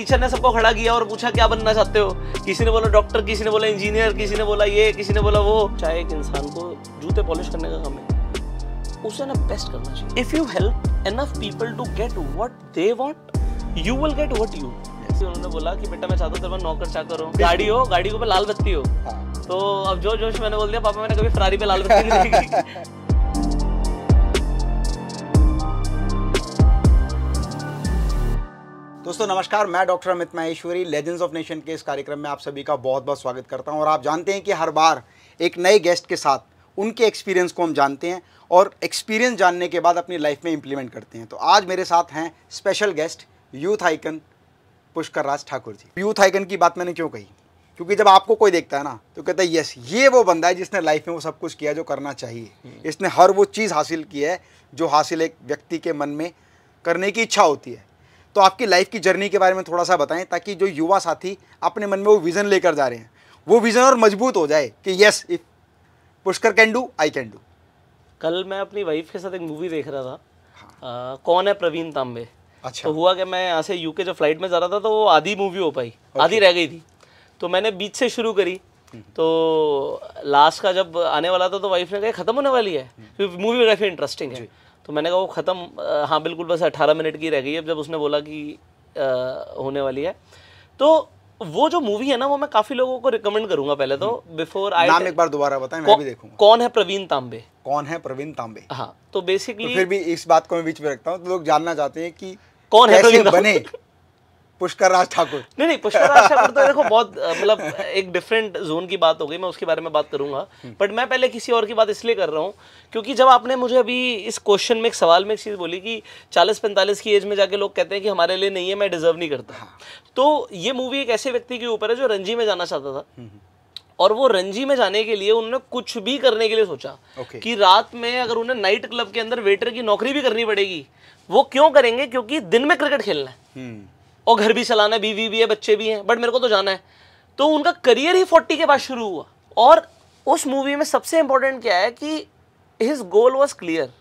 Teacher ने सबको खड़ा किया और पूछा क्या बनना चाहते हो किसी ने बोला डॉक्टर किसी ने बोला इंजीनियर किसी ने बोला ये किसी ने बोला वो चाहे एक इंसान को जूते पॉलिश करने का काम है उसे ना बेस्ट करना चाहिए if you help enough people to get what they want you will get what you उन्होंने बोला कि बेटा मैं चाहता हूँ तेरे नौकर चाकर हो गाड़ी हो गाड़ी के ऊपर लाल बत्ती हो हाँ। तो अब जो जोश मैंने बोल दिया पापा मैंने कभी फरारी पे लाल बत्ती नहीं देखी दोस्तों नमस्कार मैं doctor Amit Maheshwari legends of nation के इस कार्यक्रम में आप सभी का बहुत बहुत स्वागत करता हूं और आप जानते हैं कि हर बार एक नए गेस्ट के साथ उनके एक्सपीरियंस को हम जानते हैं और एक्सपीरियंस जानने के बाद अपनी लाइफ में इम्प्लीमेंट करते हैं तो आज मेरे साथ हैं special guest youth icon Pushkar Raj Thakur ji youth icon की बात मैंने क्यों कही क्योंकि जब आपको कोई देखता है ना तो कहता है यस ये वो बंदा है जिसने लाइफ में वो सब कुछ किया जो करना चाहिए हम्म। इसने हर वो चीज़ हासिल की है जो हासिल एक व्यक्ति के मन में करने की इच्छा होती है तो आपकी लाइफ की जर्नी के बारे में थोड़ा सा बताएं ताकि जो युवा साथी अपने मन में वो विज़न लेकर जा रहे हैं वो विज़न और मजबूत हो जाए कि yes if Pushkar can do I can do कल मैं अपनी वाइफ के साथ एक मूवी देख रहा था हाँ। आ, कौन है प्रवीण तांबे अच्छा तो हुआ कि मैं यहाँ से यूके जब फ्लाइट में जा रहा था तो वो आधी मूवी हो पाई आधी रह गई थी तो मैंने बीच से शुरू करी हम्म। तो लास्ट का जब आने वाला था तो वाइफ ने कहा खत्म होने वाली है मूवी काफ़ी इंटरेस्टिंग है तो मैंने कहा वो ख़त्म हाँ बिल्कुल बस अट्ठारह मिनट की रह गई अब जब उसने बोला कि होने वाली है तो वो जो मूवी है ना वो मैं काफी लोगों को रिकमेंड करूंगा पहले तो बिफोर हम्म। आई नाम एक बार दोबारा बताएं मैं भी देखूंगा कौन है प्रवीण तांबे कौन है प्रवीण तांबे हाँ तो बेसिकली तो फिर भी इस बात को मैं बीच में रखता हूँ तो लोग जानना चाहते हैं कि कौन है प्रवीण बने पुष्कर राज ठाकुर नहीं नहीं पुष्कर राज ठाकुर तो देखो बहुत मतलब एक डिफरेंट जोन की बात हो गई मैं उसके बारे में बात करूंगा बट हम्म। मैं पहले किसी और की बात इसलिए कर रहा हूँ क्योंकि जब आपने मुझे अभी इस क्वेश्चन में एक सवाल में एक चीज़ बोली कि चालीस पैंतालीस की एज में जाके लोग कहते हैं कि हमारे लिए नहीं है मैं डिजर्व नहीं करता हाँ। तो ये मूवी एक ऐसे व्यक्ति के ऊपर है जो रंजी में जाना चाहता था हम्म, हम्म। और वो रंजी में जाने के लिए उन्होंने कुछ भी करने के लिए सोचा okay. कि रात में अगर उन्हें नाइट क्लब के अंदर वेटर की नौकरी भी करनी पड़ेगी वो क्यों करेंगे क्योंकि दिन में क्रिकेट खेलना है और घर भी चलाना है बीवी भी है बच्चे भी हैं बट मेरे को तो जाना है तो उनका करियर ही फोर्टी के बाद शुरू हुआ और उस मूवी में सबसे इम्पोर्टेंट क्या है कि his goal was clear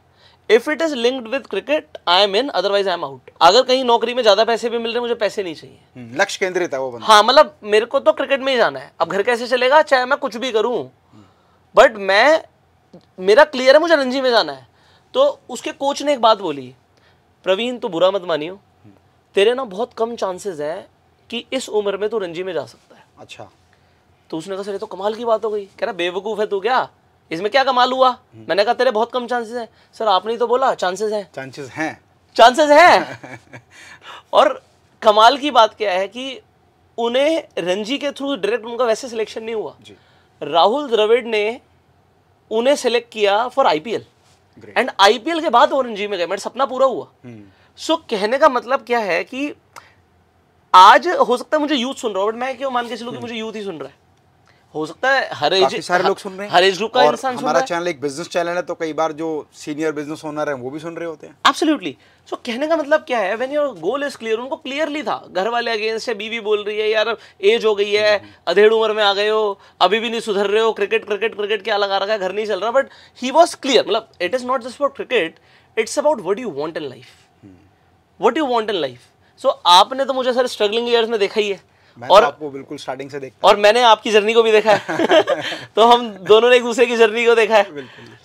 if it is linked with cricket I am in otherwise I am out अगर कहीं नौकरी में ज्यादा पैसे भी मिल रहे मुझे पैसे नहीं चाहिए हम्म, लक्ष्य केंद्रित है वो बंदा हाँ मतलब मेरे को तो क्रिकेट में ही जाना है अब घर कैसे चलेगा चाहे मैं कुछ भी करूँ बट मैं मेरा क्लियर है मुझे रणजी में जाना है तो उसके कोच ने एक बात बोली प्रवीण तो बुरा मत मानियो तेरे ना बहुत कम चांसेस हैं कि इस उम्र में तू रंजी में जा सकता है अच्छा तो उसने कहा सर ये तो कमाल की बात हो गई कह रहा बेवकूफ़ है तू क्या इसमें क्या कमाल हुआ हम्म। मैंने कहा तेरे बहुत कम चांसेस हैं सर आपने तो बोला चांसेस हैं चांसेस हैं चांसेस हैं और कमाल की बात क्या है कि उन्हें रणजी के थ्रू डायरेक्ट उनका वैसे सिलेक्शन नहीं हुआ राहुल द्रविड़ ने उन्हें सेलेक्ट किया फॉर आईपीएल एंड आईपीएल के बाद वो रणजी में गए मेरा सपना पूरा हुआ हम्म। सो so, कहने का मतलब क्या है कि आज हो सकता है मुझे यूथ सुन रहा हो बट मैं क्यों मान के चलूँ कि मुझे यूथ ही सुन रहा है हो सकता है हर एज सारे लोग सुन रहे हैं हर एज ग्रुप का इंसान सुन रहा है चैनल एक बिजनेस चैनल है तो कई बार जो सीनियर बिजनेस ओनर हैं वो भी सुन रहे होते हैं एब्सोल्युटली सो so, कहने का मतलब क्या है when your goal is clear उनको क्लियरली था घर वाले अगेंस्ट है बीवी बोल रही है यार एज हो गई है अधेड़ उम्र में आ गए हो अभी भी नहीं सुधर रहे हो क्रिकेट क्रिकेट क्रिकेट क्या लगा रखा है घर नहीं चल रहा बट ही वॉज क्लियर मतलब it is not just about cricket it's about what you want in life what you want in life so आपने तो मुझे सर स्ट्रगलिंग ईयर में देखा ही है तो और आपको बिल्कुल स्टार्टिंग से देखा और मैंने आपकी जर्नी को भी देखा है तो हम दोनों ने एक दूसरे की जर्नी को देखा है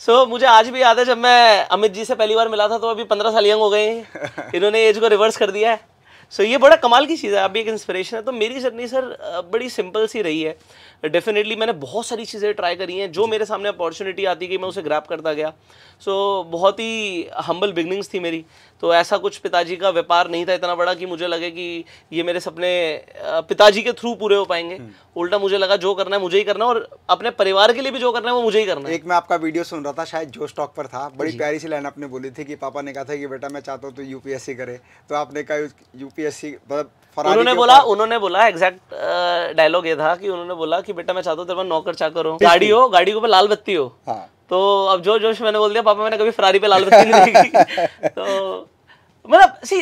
सो so, मुझे आज भी याद है जब मैं अमित जी से पहली बार मिला था तो अभी पंद्रह साल यंग हो गए हैं इन्होंने एज को रिवर्स कर दिया है सो so, ये बड़ा कमाल की चीज़ है आप भी एक इंस्पिरेशन है तो मेरी जर्नी सर बड़ी सिंपल सी रही है डेफिनेटली मैंने बहुत सारी चीज़ें ट्राई करी हैं जो मेरे सामने अपॉर्चुनिटी आती गई मैं उसे ग्रैप करता गया सो so, बहुत ही हम्बल बिगनिंग्स थी मेरी तो ऐसा कुछ पिताजी का व्यापार नहीं था इतना बड़ा कि मुझे लगे कि ये मेरे सपने पिताजी के थ्रू पूरे हो पाएंगे हम्म। उल्टा मुझे लगा जो करना है मुझे ही करना है और अपने परिवार के लिए भी जो करना है वो मुझे ही करना है एक मैं आपका वीडियो सुन रहा था शायद जो स्टॉक पर था बड़ी प्यारी सी लाइन आपने बोली थी कि पापा ने कहा था कि बेटा मैं चाहता हूँ तो यूपीएससी करे तो आपने कहा यूपीएससी मतलब उन्होंने बोला उन्होंने बोला एग्जैक्ट डायलॉग ये था कि उन्होंने बोला कि बेटा मैं चाहता हूँ तेरे पास नौकर चाकर हो गाड़ी हो गाड़ी के ऊपर लाल बत्ती हो हाँ। तो अब जो जोश मैंने बोल दिया पापा मैंने कभी फरारी पे लाल बत्ती नहीं देखी तो मतलब see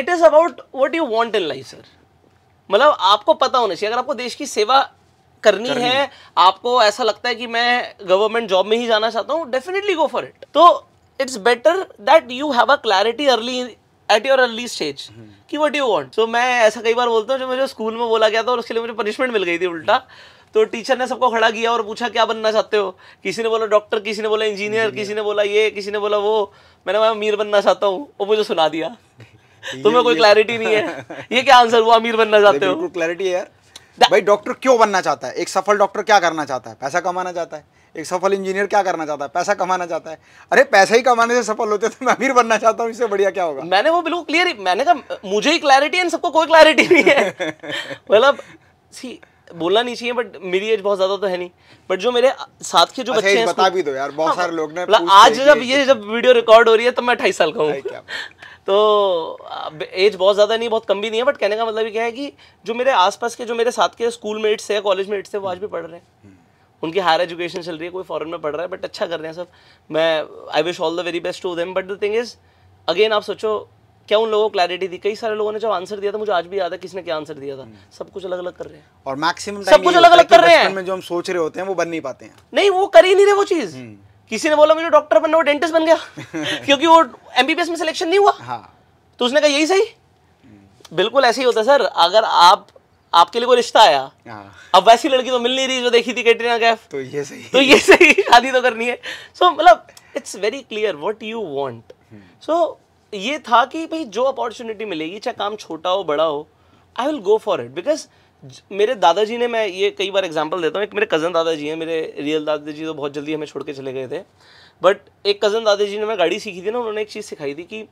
it is about what you want in life sir मतलब आपको पता होना चाहिए अगर आपको देश की सेवा करनी, करनी है आपको ऐसा लगता है कि मैं गवर्नमेंट जॉब में ही जाना चाहता हूँ डेफिनेटली गो फॉर इट तो it's better that you have a clarity early at your early stage कि वट यू वॉन्ट तो मैं ऐसा कई बार बोलता हूँ जो मुझे स्कूल में बोला गया था और उसके लिए मुझे पनिशमेंट मिल गई थी उल्टा तो टीचर ने सबको खड़ा किया और पूछा क्या बनना चाहते हो किसी ने बोला डॉक्टर किसी ने बोला इंजीनियर किसी ने बोला ये किसी ने बोला वो मैंने मैं अमीर बनना चाहता हूँ वो मुझे सुना दिया तुम्हें कोई क्लैरिटी नहीं है ये क्या आंसर हुआ अमीर बनना चाहते हो क्लैरिटी है यार भाई डॉक्टर क्यों बनना चाहता है एक सफल डॉक्टर क्या करना चाहता है पैसा कमाना चाहता है एक सफल इंजीनियर क्या करना चाहता है पैसा कमाना चाहता है अरे पैसे ही कमाने से सफल होते तो मैं अमीर बनना चाहता हूँ इससे बढ़िया क्या होगा मैंने वो बिल्कुल क्लियर मैंने कहा मुझे ही क्लैरिटी है सबको कोई क्लैरिटी नहीं है मतलब सी बोलना नहीं चाहिए बट मेरी एज बहुत ज्यादा तो है नहीं बट जो मेरे साथ के जो अच्छा बच्चे हैं बता भी दो यार बहुत हाँ, सारे लोग ने मतलब आज जब ये जब वीडियो रिकॉर्ड हो रही है तब तो मैं अट्ठाईस साल का हूँ तो एज बहुत ज़्यादा नहीं बहुत कम भी नहीं है बट कहने का मतलब ये क्या है कि जो मेरे आसपास के जो मेरे साथ के स्कूल मेट्स है कॉलेज मेट्स है वो आज भी पढ़ रहे हैं हम्म। उनकी हायर एजुकेशन चल रही है कोई फॉरन में पढ़ रहा है बट अच्छा कर रहे हैं सब मैं I wish all the very best to them but the thing is again आप सोचो क्या उन लोगों को क्लैरिटी थी कई सारे लोगों ने जब आंसर दिया था मुझे आज भी याद है किसने क्या आंसर दिया था हम्म। सब कुछ अलग अलग कर रहे हैं और मैक्सिमम सब कुछ अलग अलग कर रहे हैं जो हम सोच रहे होते हैं वो बन नहीं पाते हैं नहीं वो कर ही नहीं रहे वो चीज़ हम्म। किसी ने बोला मुझे डॉक्टर बनना वो डेंटिस्ट बन गया क्योंकि वो एमबीबीएस में सिलेक्शन नहीं हुआ हाँ। तो उसने कहा यही सही हम्म। बिल्कुल ऐसे ही होता है सर अगर आप आपके लिए कोई रिश्ता आया हाँ। अब वैसी लड़की तो मिल नहीं रही जो देखी थी कैटरीना कैफ तो ये सही तो ये सही शादी तो करनी है सो मतलब it's very clear what you want so ये था कि भाई जो अपॉर्चुनिटी मिलेगी चाहे काम छोटा हो बड़ा हो I will go for it because मेरे दादाजी ने मैं ये कई बार एग्जाम्पल देता हूँ एक मेरे कज़न दादाजी हैं मेरे रियल दादाजी तो बहुत जल्दी हमें छोड़ के चले गए थे बट एक कज़न दादाजी ने मैं गाड़ी सीखी थी ना उन्होंने एक चीज़ सिखाई थी कि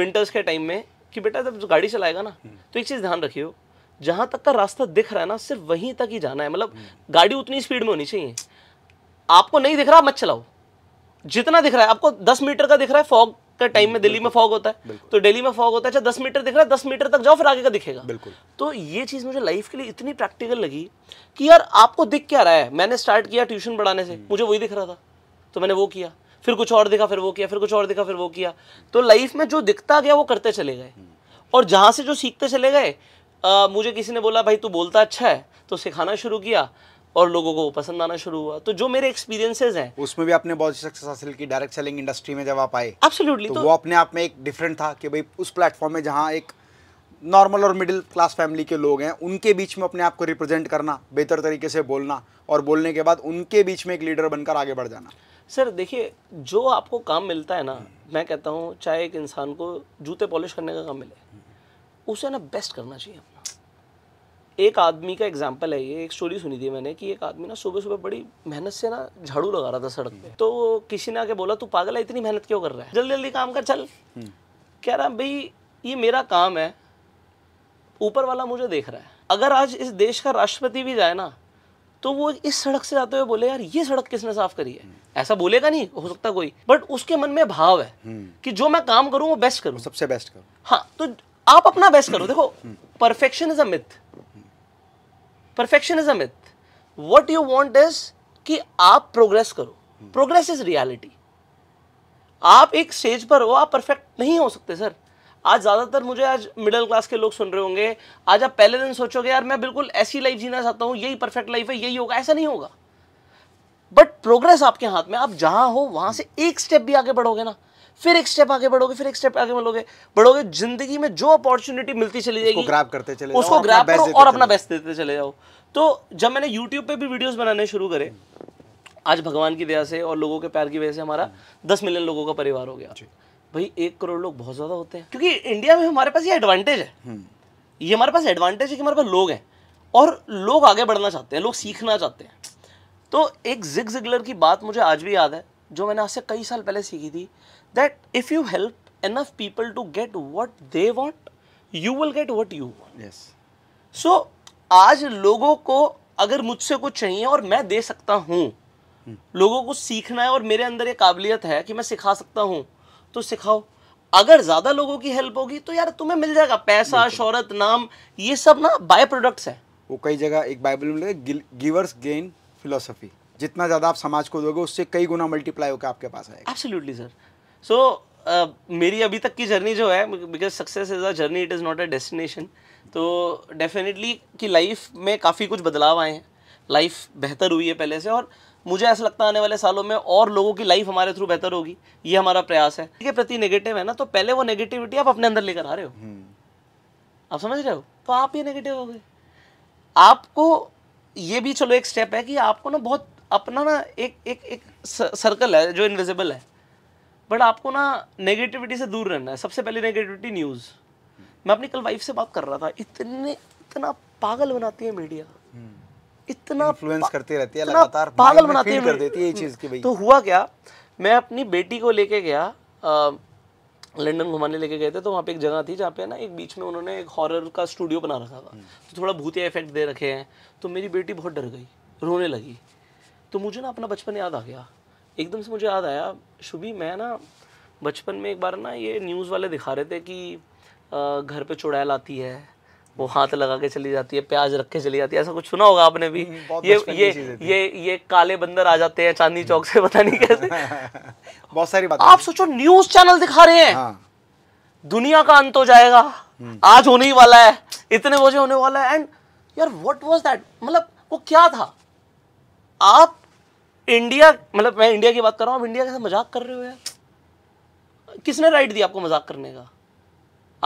विंटर्स के टाइम में कि बेटा जब गाड़ी चलाएगा ना हम्म। तो एक चीज़ ध्यान रखियो जहां तक का रास्ता दिख रहा है ना सिर्फ वहीं तक ही जाना है मतलब गाड़ी उतनी स्पीड में होनी चाहिए आपको नहीं दिख रहा आप मत चलाओ जितना दिख रहा है आपको दस मीटर का दिख रहा है फॉग का टाइम में दिल्ली में फॉग होता है तो दिल्ली में फॉग होता है अच्छा दस मीटर दिख रहा है दस मीटर तक जाओ फिर आगे का दिखेगा बिल्कुल तो ये चीज़ मुझे लाइफ के लिए इतनी प्रैक्टिकल लगी कि यार आपको दिख क्या रहा है मैंने स्टार्ट किया ट्यूशन पढ़ाने से मुझे वही दिख रहा था तो मैंने वो किया फिर कुछ और दिखा फिर वो किया फिर कुछ और दिखा फिर वो किया तो लाइफ में जो दिखता गया वो करते चले गए और जहां से जो सीखते चले गए आ, मुझे किसी ने बोला भाई तू बोलता अच्छा है तो सिखाना शुरू किया और लोगों को पसंद आना शुरू हुआ तो जो मेरे एक्सपीरियंसेस हैं उसमें भी आपने बहुत सक्सेस हासिल की डायरेक्ट सेलिंग इंडस्ट्री में जब आप आए एब्सोल्युटली तो, तो, वो अपने आप में एक डिफरेंट था कि भाई उस प्लेटफॉर्म में जहाँ एक नॉर्मल और मिडिल क्लास फैमिली के लोग हैं उनके बीच में अपने आप को रिप्रेजेंट करना बेहतर तरीके से बोलना और बोलने के बाद उनके बीच में एक लीडर बनकर आगे बढ़ जाना सर देखिए जो आपको काम मिलता है ना मैं कहता हूँ चाहे एक इंसान को जूते पॉलिश करने का काम मिले उसे ना बेस्ट करना चाहिए अपना एक आदमी का एग्जाम्पल है ये एक स्टोरी सुनी थी मैंने कि एक आदमी ना सुबह सुबह बड़ी मेहनत से ना झाड़ू लगा रहा था सड़क पे तो किसी ने आके बोला तू पागल है इतनी मेहनत क्यों कर रहा है जल्दी जल्दी काम कर चल हम्म। कह रहा भाई ये मेरा काम है ऊपर वाला मुझे देख रहा है अगर आज इस देश का राष्ट्रपति भी जाए ना तो वो इस सड़क से जाते हुए बोले यार ये सड़क किसने साफ करी है हम्म। ऐसा बोलेगा नहीं हो सकता कोई बट उसके मन में भाव है हम्म। कि जो मैं काम करूँ वो बेस्ट करूँ सबसे बेस्ट करूँ हाँ तो आप अपना बेस्ट करो देखो perfection is myth perfection is myth what you want is कि आप प्रोग्रेस करो प्रोग्रेस इज रियालिटी आप एक स्टेज पर हो आप परफेक्ट नहीं हो सकते सर आज ज़्यादातर मुझे आज मिडिल क्लास के लोग सुन रहे होंगे आज आप पहले दिन सोचोगे यार मैं बिल्कुल ऐसी लाइफ जीना चाहता हूं यही परफेक्ट लाइफ है यही होगा ऐसा नहीं होगा बट प्रोग्रेस आपके हाथ में आप जहां हो वहां से एक स्टेप भी आगे बढ़ोगे ना फिर एक स्टेप आगे बढ़ोगे फिर एक स्टेप आगे बढ़ोगे बढ़ोगे जिंदगी में जो अपॉर्चुनिटी मिलती चली जाएगी ग्रैप करते चले उसको ग्रैप करो और अपना बेस्ट देते चले जाओ तो जब मैंने यूट्यूब पे भी वीडियोस बनाने शुरू करे आज भगवान की दया से और लोगों के प्यार की वजह से हमारा दस मिलियन लोगों का परिवार हो गया भाई एक करोड़ लोग बहुत ज़्यादा होते हैं क्योंकि इंडिया में हमारे पास ये एडवांटेज है हम्म। ये हमारे पास एडवांटेज है कि हमारे पास लोग हैं और लोग आगे बढ़ना चाहते हैं लोग सीखना चाहते हैं तो एक जिग जिगलर की बात मुझे आज भी याद है जो मैंने आज से कई साल पहले सीखी थी that if you help enough people to get what they want, you will get what you want. Yes. So आज लोगों को अगर मुझसे कुछ चाहिए और मैं दे सकता हूँ हम्म। लोगों को सीखना है और मेरे अंदर ये काबिलियत है कि मैं सिखा सकता हूँ तो सिखाओ अगर ज़्यादा लोगों की हेल्प होगी तो यार तुम्हें मिल जाएगा पैसा शोहरत नाम ये सब ना बाय प्रोडक्ट्स है वो कई जगह एक बाइबल में गिवर्स गेन फिलोसफी जितना ज़्यादा आप समाज को दोगे उससे कई गुना मल्टीप्लाई होकर आपके पास आएगा absolutely sir so so, uh, मेरी अभी तक की जर्नी जो है because success is a journey it is not a destination तो डेफिनेटली कि लाइफ में काफ़ी कुछ बदलाव आए हैं लाइफ बेहतर हुई है पहले से और मुझे ऐसा लगता है आने वाले सालों में और लोगों की लाइफ हमारे थ्रू बेहतर होगी ये हमारा प्रयास है के प्रति नेगेटिव है ना तो पहले वो नेगेटिविटी आप अपने अंदर लेकर आ रहे हो हम्म। आप समझ रहे हो तो आप ये नेगेटिव हो गए आपको ये भी चलो एक स्टेप है कि आपको ना बहुत अपना ना एक एक एक सर्कल है जो इनविजिबल है बट आपको ना नेगेटिविटी से दूर रहना है सबसे पहले नेगेटिविटी न्यूज़ मैं अपनी कल वाइफ से बात कर रहा था इतने इतना पागल बनाती है मीडिया हम्म। इतना इन्फ्लुएंस करती रहती है लगातार पागल बनाती है कर देती है ये चीज़ की भाई तो हुआ क्या मैं अपनी बेटी को लेके गया लंदन घुमाने लेके गए थे तो वहाँ पे एक जगह थी जहाँ पे ना एक बीच में उन्होंने एक हॉरर का स्टूडियो बना रखा था हम्म। तो थोड़ा भूतिया इफेक्ट दे रखे हैं तो मेरी बेटी बहुत डर गई रोने लगी तो मुझे ना अपना बचपन याद आ गया एकदम से मुझे याद आया शुभी मैं ना बचपन में एक बार ना ये न्यूज़ वाले दिखा रहे थे कि घर पे चुड़ैल आती है वो हाथ लगा के चली जाती है प्याज रख के चली जाती है ऐसा कुछ सुना होगा आपने भी हम्म, ये ये ये ये काले बंदर आ जाते हैं चांदनी चौक से पता नहीं कैसे बहुत सारी बात आप सोचो न्यूज चैनल दिखा रहे हैं हाँ। दुनिया का अंत हो जाएगा हम्म। आज होने ही वाला है इतने बजे होने वाला है एंड यार व्हाट वाज दैट मतलब वो क्या था आप इंडिया मतलब मैं इंडिया की बात कर रहा हूँ आप इंडिया के साथ मजाक कर रहे हो यार किसने राइट दिया आपको मजाक करने का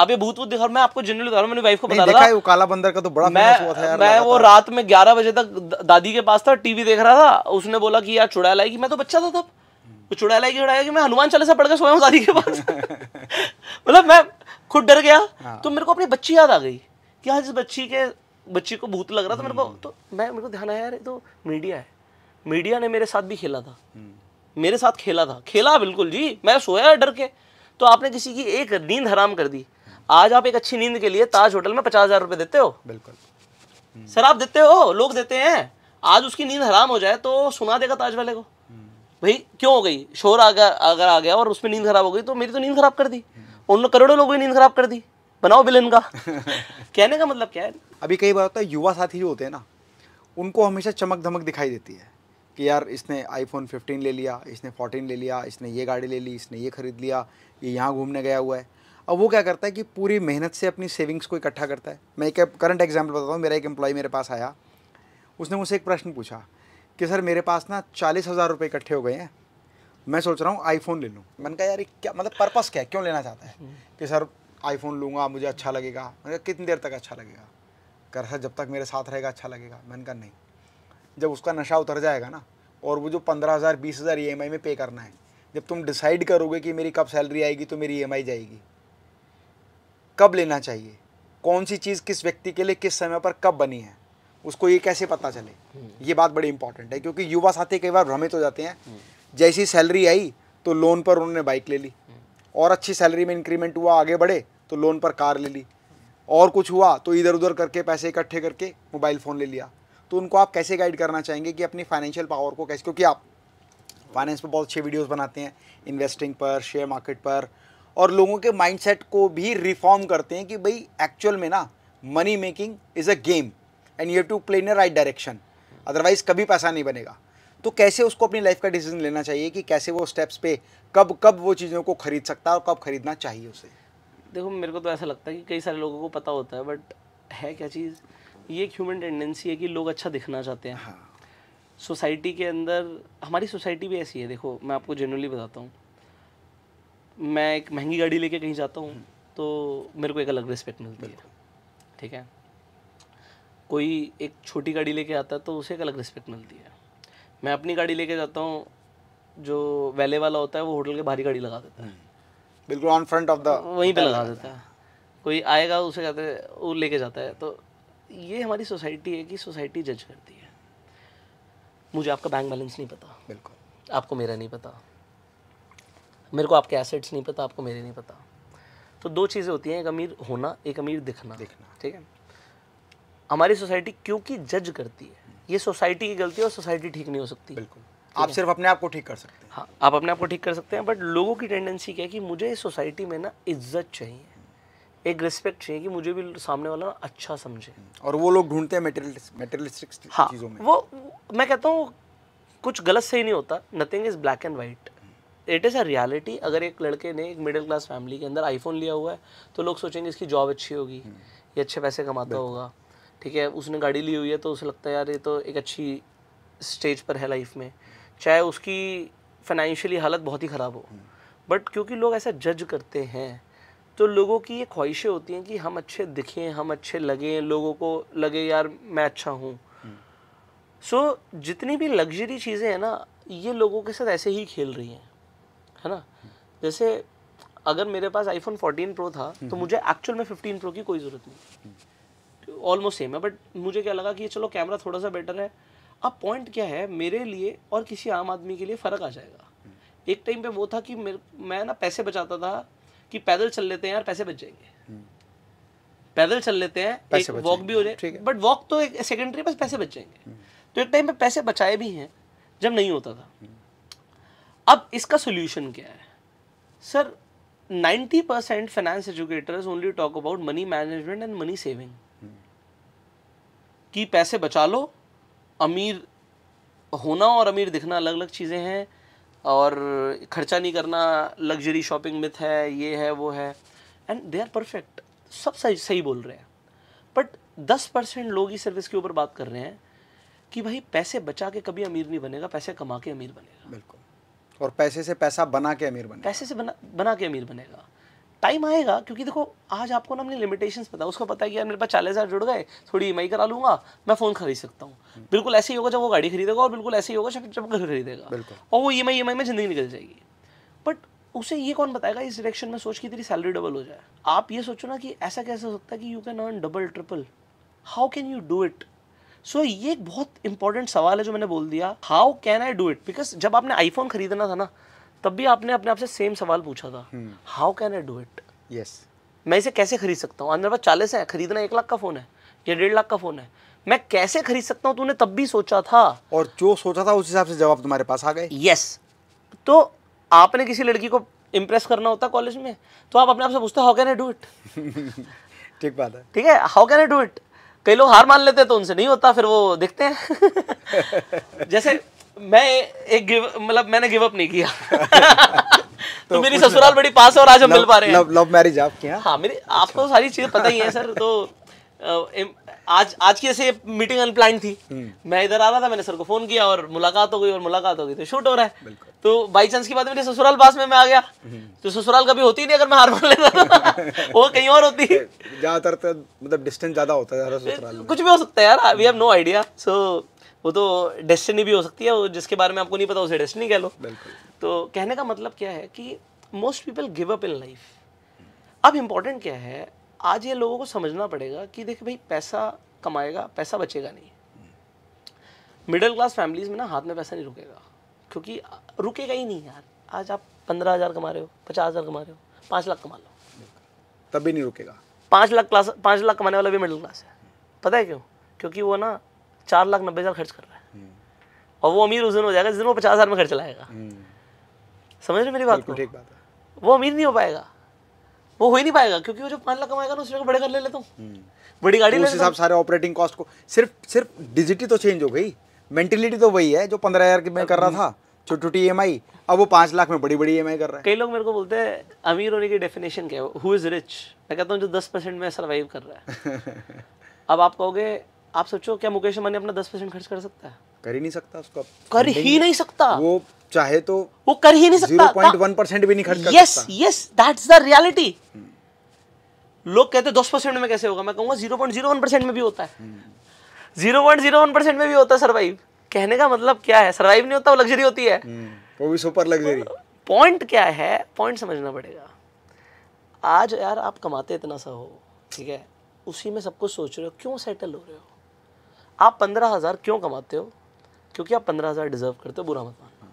आप ये भूत दिखा मैं आपको जनरल बता रहा हूँ मैंने वाइफ को बता रहा था काला बंदर का तो बड़ा मैं हुआ था यार मैं वो रात में ग्यारह बजे तक दादी के पास था टीवी देख रहा था उसने बोला कि यार चुड़ैल आएगी मैं तो बच्चा था तब वो चुड़ैल आएगी चुड़ाया कि मैं हनुमान चालीसा पढ़ के सोया हूँ दादी के पास मतलब मैं खुद डर गया हाँ। तो मेरे को अपनी बच्ची याद आ गई कि हाँ जिस बच्ची के बच्ची को भूत लग रहा था मेरे को हम्म। तो मैं मेरे को ध्यान आया यार तो मीडिया है मीडिया ने मेरे साथ भी खेला था मेरे साथ खेला था खेला बिल्कुल जी मैं सोया डर के तो आपने किसी की एक नींद हराम कर दी आज आप एक अच्छी नींद के लिए ताज होटल में पचास हजार रुपए देते हो बिल्कुल हम्म। सर आप देते हो लोग देते हैं आज उसकी नींद हराम हो जाए तो सुना देगा ताज वाले को हम्म। भाई क्यों हो गई शोर अगर अगर आ गया और उसमें नींद खराब हो गई तो मेरी तो नींद खराब कर दी हम्म। उन लोग करोड़ों लोगों की नींद खराब कर दी बनाओ बिलन का कहने का मतलब क्या है अभी कई बार होता है युवा साथी जो होते हैं ना उनको हमेशा चमक धमक दिखाई देती है कि यार इसने आईफोन 15 ले लिया इसने 14 ले लिया इसने ये गाड़ी ले ली इसने ये ख़रीद लिया ये यहाँ घूमने गया हुआ है अब वो क्या करता है कि पूरी मेहनत से अपनी सेविंग्स को इकट्ठा करता है मैं एक करंट एग्जाम्पल बताता हूँ मेरा एक एम्प्लॉय मेरे पास आया उसने मुझसे एक प्रश्न पूछा कि सर मेरे पास ना चालीस हज़ार रुपये इकट्ठे हो गए हैं मैं सोच रहा हूँ आईफोन ले लूँ मैंने कहा यार क्या मतलब पर्पस क्या है क्यों लेना चाहता है कि सर आईफोन लूँगा मुझे अच्छा लगेगा मैंने कहा कितनी देर तक अच्छा लगेगा कर सर जब तक मेरे साथ रहेगा अच्छा लगेगा मैंने कहा नहीं जब उसका नशा उतर जाएगा ना और वो जो पंद्रह हज़ार बीस हज़ार ई e में पे करना है जब तुम डिसाइड करोगे कि मेरी कब सैलरी आएगी तो मेरी ई e जाएगी कब लेना चाहिए कौन सी चीज़ किस व्यक्ति के लिए किस समय पर कब बनी है उसको ये कैसे पता चले हम्म। ये बात बड़ी इंपॉर्टेंट है क्योंकि युवा साथी कई बार भ्रमित हो जाते हैं हम्म। जैसी सैलरी आई तो लोन पर उन्होंने बाइक ले ली हम्म। और अच्छी सैलरी में इंक्रीमेंट हुआ आगे बढ़े तो लोन पर कार ले ली और कुछ हुआ तो इधर उधर करके पैसे इकट्ठे करके मोबाइल फ़ोन ले लिया तो उनको आप कैसे गाइड करना चाहेंगे कि अपनी फाइनेंशियल पावर को कैसे क्योंकि आप फाइनेंस पर बहुत अच्छे वीडियोज़ बनाते हैं इन्वेस्टिंग पर शेयर मार्केट पर और लोगों के माइंडसेट को भी रिफॉर्म करते हैं कि भाई एक्चुअल में ना money making is a game and you have to play in right direction otherwise कभी पैसा नहीं बनेगा तो कैसे उसको अपनी लाइफ का डिसीजन लेना चाहिए कि कैसे वो स्टेप्स पे कब कब वो चीज़ों को खरीद सकता है और कब खरीदना चाहिए उसे देखो मेरे को तो ऐसा लगता है कि कई सारे लोगों को पता होता है बट है क्या चीज़ ये एक ह्यूमन टेंडेंसी है कि लोग अच्छा दिखना चाहते हैं हाँ। सोसाइटी के अंदर हमारी सोसाइटी भी ऐसी है देखो मैं आपको जनरली बताता हूँ मैं एक महंगी गाड़ी लेके कहीं जाता हूँ हम्म। तो मेरे को एक अलग रिस्पेक्ट मिलती है ठीक है कोई एक छोटी गाड़ी लेके आता है तो उसे एक अलग रिस्पेक्ट मिलती है मैं अपनी गाड़ी लेके जाता हूँ जो वैले वाला होता है वो होटल के बाहरी गाड़ी लगा देता है हम्म। बिल्कुल ऑन फ्रंट ऑफ द वहीं पे लगा देता है कोई आएगा उसे कहते वो लेके जाता है तो ये हमारी सोसाइटी है कि सोसाइटी जज करती है मुझे आपका बैंक बैलेंस नहीं पता बिल्कुल आपको मेरा नहीं पता मेरे को आपके एसेट्स नहीं पता आपको मेरे नहीं पता तो दो चीज़ें होती हैं एक अमीर होना एक अमीर दिखना दिखना ठीक है हमारी सोसाइटी क्योंकि जज करती है ये सोसाइटी की गलती है और सोसाइटी ठीक नहीं हो सकती बिल्कुल आप सिर्फ अपने आप को ठीक कर सकते हैं हाँ आप अपने आप को ठीक कर सकते हैं बट लोगों की टेंडेंसी क्या है कि मुझे सोसाइटी में ना इज्जत चाहिए एक रिस्पेक्ट चाहिए कि मुझे भी सामने वाला अच्छा समझे और वो लोग ढूंढते हैं मेटेरियलिस्टिक हाँ, चीज़ों में वो मैं कहता हूँ कुछ गलत सही नहीं होता nothing is black and white it is a reality अगर एक लड़के ने एक मिडिल क्लास फैमिली के अंदर आईफोन लिया हुआ है तो लोग सोचेंगे इसकी जॉब अच्छी होगी हम्म। ये अच्छे पैसे कमाता होगा ठीक है उसने गाड़ी ली हुई है तो उसे लगता है यार ये तो एक अच्छी स्टेज पर है लाइफ में चाहे उसकी फाइनेंशियली हालत बहुत ही ख़राब हो बट हम्म। क्योंकि लोग ऐसा जज करते हैं तो लोगों की ये ख्वाहिशें होती हैं कि हम अच्छे दिखें हम अच्छे लगें लोगों को लगे यार मैं अच्छा हूँ सो हम्म। so, जितनी भी लग्जरी चीज़ें हैं ना ये लोगों के साथ ऐसे ही खेल रही हैं है ना जैसे अगर मेरे पास आईफोन 14 प्रो था हम्म। तो मुझे एक्चुअल में 15 प्रो की कोई ज़रूरत नहीं ऑलमोस्ट सेम है बट मुझे क्या लगा कि चलो कैमरा थोड़ा सा बेटर है अब पॉइंट क्या है मेरे लिए और किसी आम आदमी के लिए फ़र्क आ जाएगा हम्म। एक टाइम पे वो था कि मैं ना पैसे बचाता था कि पैदल चल लेते हैं यार पैसे बच जाएंगे पैदल चल लेते हैं एक वॉक भी हो जाए बट वॉक तो एक सेकेंडरी बस पैसे बच जाएंगे तो एक टाइम पे पैसे बचाए भी हैं जब नहीं होता था अब इसका सोल्यूशन क्या है sir 90% percent finance educators only talk about money management and money saving कि पैसे बचा लो अमीर होना और अमीर दिखना अलग अलग चीज़ें हैं और खर्चा नहीं करना लग्जरी शॉपिंग मिथ है ये है वो है एंड दे आर परफेक्ट सब सही सही बोल रहे हैं बट दस परसेंट लोग ही सिर्फ इसके ऊपर बात कर रहे हैं कि भाई पैसे बचा के कभी अमीर नहीं बनेगा पैसे कमा के अमीर बनेगा बिल्कुल और पैसे से पैसा बना के अमीर बनेगा पैसे से बना बना के अमीर बनेगा टाइम आएगा क्योंकि देखो आज आपको ना अपनी लिमिटेशंस पता है उसको पता है कि यार मेरे पास चालीस हज़ार जुड़ गए थोड़ी ई e करा लूँगा मैं फ़ोन खरीद सकता हूँ हम्म। बिल्कुल ऐसे ही होगा जब वो गाड़ी खरीदेगा और बिल्कुल ऐसे ही होगा जब जब घर खरीदेगा और वो ई e एम e में ज़िंदगी निकल जाएगी बट उसे ये कौन बताएगा इस डायरेक्शन में सोच के तेरी सैलरी डबल हो जाए आप ये सोचो ना कि ऐसा कैसे हो सकता है कि you can earn double triple how can you do it so so, ये एक बहुत इंपॉर्टेंट सवाल है जो मैंने बोल दिया how can I do it because जब आपने आईफोन खरीदना था ना तब भी आपने अपने आप से सेम सवाल पूछा था how can I do it yes मैं इसे कैसे खरीद सकता हूँ अंदर पास चालीस है खरीदना एक लाख का फ़ोन है या डेढ़ लाख का फ़ोन है मैं कैसे खरीद सकता हूँ तूने तब भी सोचा था और जो सोचा था उस हिसाब से जवाब तुम्हारे पास आ गए यस तो आपने किसी लड़की को इम्प्रेस करना होता कॉलेज में तो आप अपने आप से पूछते how can I do it ठीक बात है ठीक है how can I do it कई लोग हार मान लेते हैं तो उनसे नहीं होता फिर वो देखते हैं जैसे मैं एक गिव मतलब मैंने गिव अप नहीं किया तो, तो मेरी ससुराल बड़ी पास है और आज हम मिल पा रहे हैं लव लव मैरिज आप क्या हाँ मेरी आपको अच्छा। सारी चीज़ें पता ही है सर तो आज आज की ऐसे मीटिंग अनप्लाइंड थी हम्म। मैं इधर आ रहा था मैंने सर को फोन किया और मुलाकात हो गई और मुलाकात हो गई तो शूट हो रहा है तो बाई चांस की बात मेरे ससुराल पास में मैं आ गया हम्म। तो ससुराल कभी होती नहीं अगर मैं हार मान लेता तो। वो कहीं और होती ज्यादातर तो मतलब डिस्टेंस ज्यादा होता है कुछ भी हो सकता है यार we have no idea so वो तो डेस्टिनी भी हो सकती है वो जिसके बारे में आपको नहीं पता उसे डेस्टिनी कह लो तो कहने का मतलब क्या है कि most people give up in life अब इम्पोर्टेंट क्या है आज ये लोगों को समझना पड़ेगा कि देखिए भाई पैसा कमाएगा पैसा बचेगा नहीं मिडिल क्लास फैमिलीज में ना हाथ में पैसा नहीं रुकेगा क्योंकि रुकेगा ही नहीं यार आज आप पंद्रह हज़ार कमा रहे हो पचास हज़ार कमा रहे हो पाँच लाख कमा लो तब भी नहीं रुकेगा पाँच लाख क्लास पाँच लाख कमाने वाला भी मिडिल क्लास है पता है क्यों क्योंकि वो ना चार लाख नब्बे हज़ार खर्च कर रहा है और वो अमीर उस दिन हो जाएगा जिस दिन वो पचास हज़ार में खर्च लाएगा समझ रहे मेरी बात को वो अमीर नहीं हो पाएगा वो हो ही नहीं पाएगा क्योंकि वो जो पांच लाख कमाएगा ना उसमें बड़े कर ले लेता हूँ बड़ी गाड़ी तो उस हिसाब सारे ऑपरेटिंग कॉस्ट को सिर्फ सिर्फ डिजिटी तो चेंज हो गई मेंटेलिटी तो वही है जो पंद्रह हज़ार मैं कर रहा था छोटी छोटी e ई अब वो पांच लाख में बड़ी बड़ी ई e कर रहा है कई लोग मेरे को बोलते हैं अमीर होने की डेफिनेशन क्या है हु इज़ रिच मैं कहता हूँ जो दस परसेंट में सर्वाइव कर रहा है अब आप कहोगे आप सोचो क्या मुकेश अंबानी अपना दस परसेंट खर्च कर सकता है कर ही नहीं सकता उसको कर ही नहीं सकता वो चाहे तो वो कर ही नहीं सकता 0.1 भी नहीं खर्च yes yes that's the reality लोग कहते दस परसेंट में कैसे होगा मैं कहूंगा zero point zero one percent में भी होता है zero point zero one percent में भी होता है सर्वाइव कहने का मतलब क्या है सर्वाइव नहीं होता वो लग्जरी होती है हम्म, वो भी सुपर लग्जरी पॉइंट क्या है पॉइंट समझना पड़ेगा आज यार आप कमाते इतना सा हो ठीक है उसी में सब कुछ सोच रहे हो क्यों सेटल हो रहे हो आप पंद्रह हज़ार क्यों कमाते हो क्योंकि आप पंद्रह हज़ार डिज़र्व करते हो बुरा मत मानना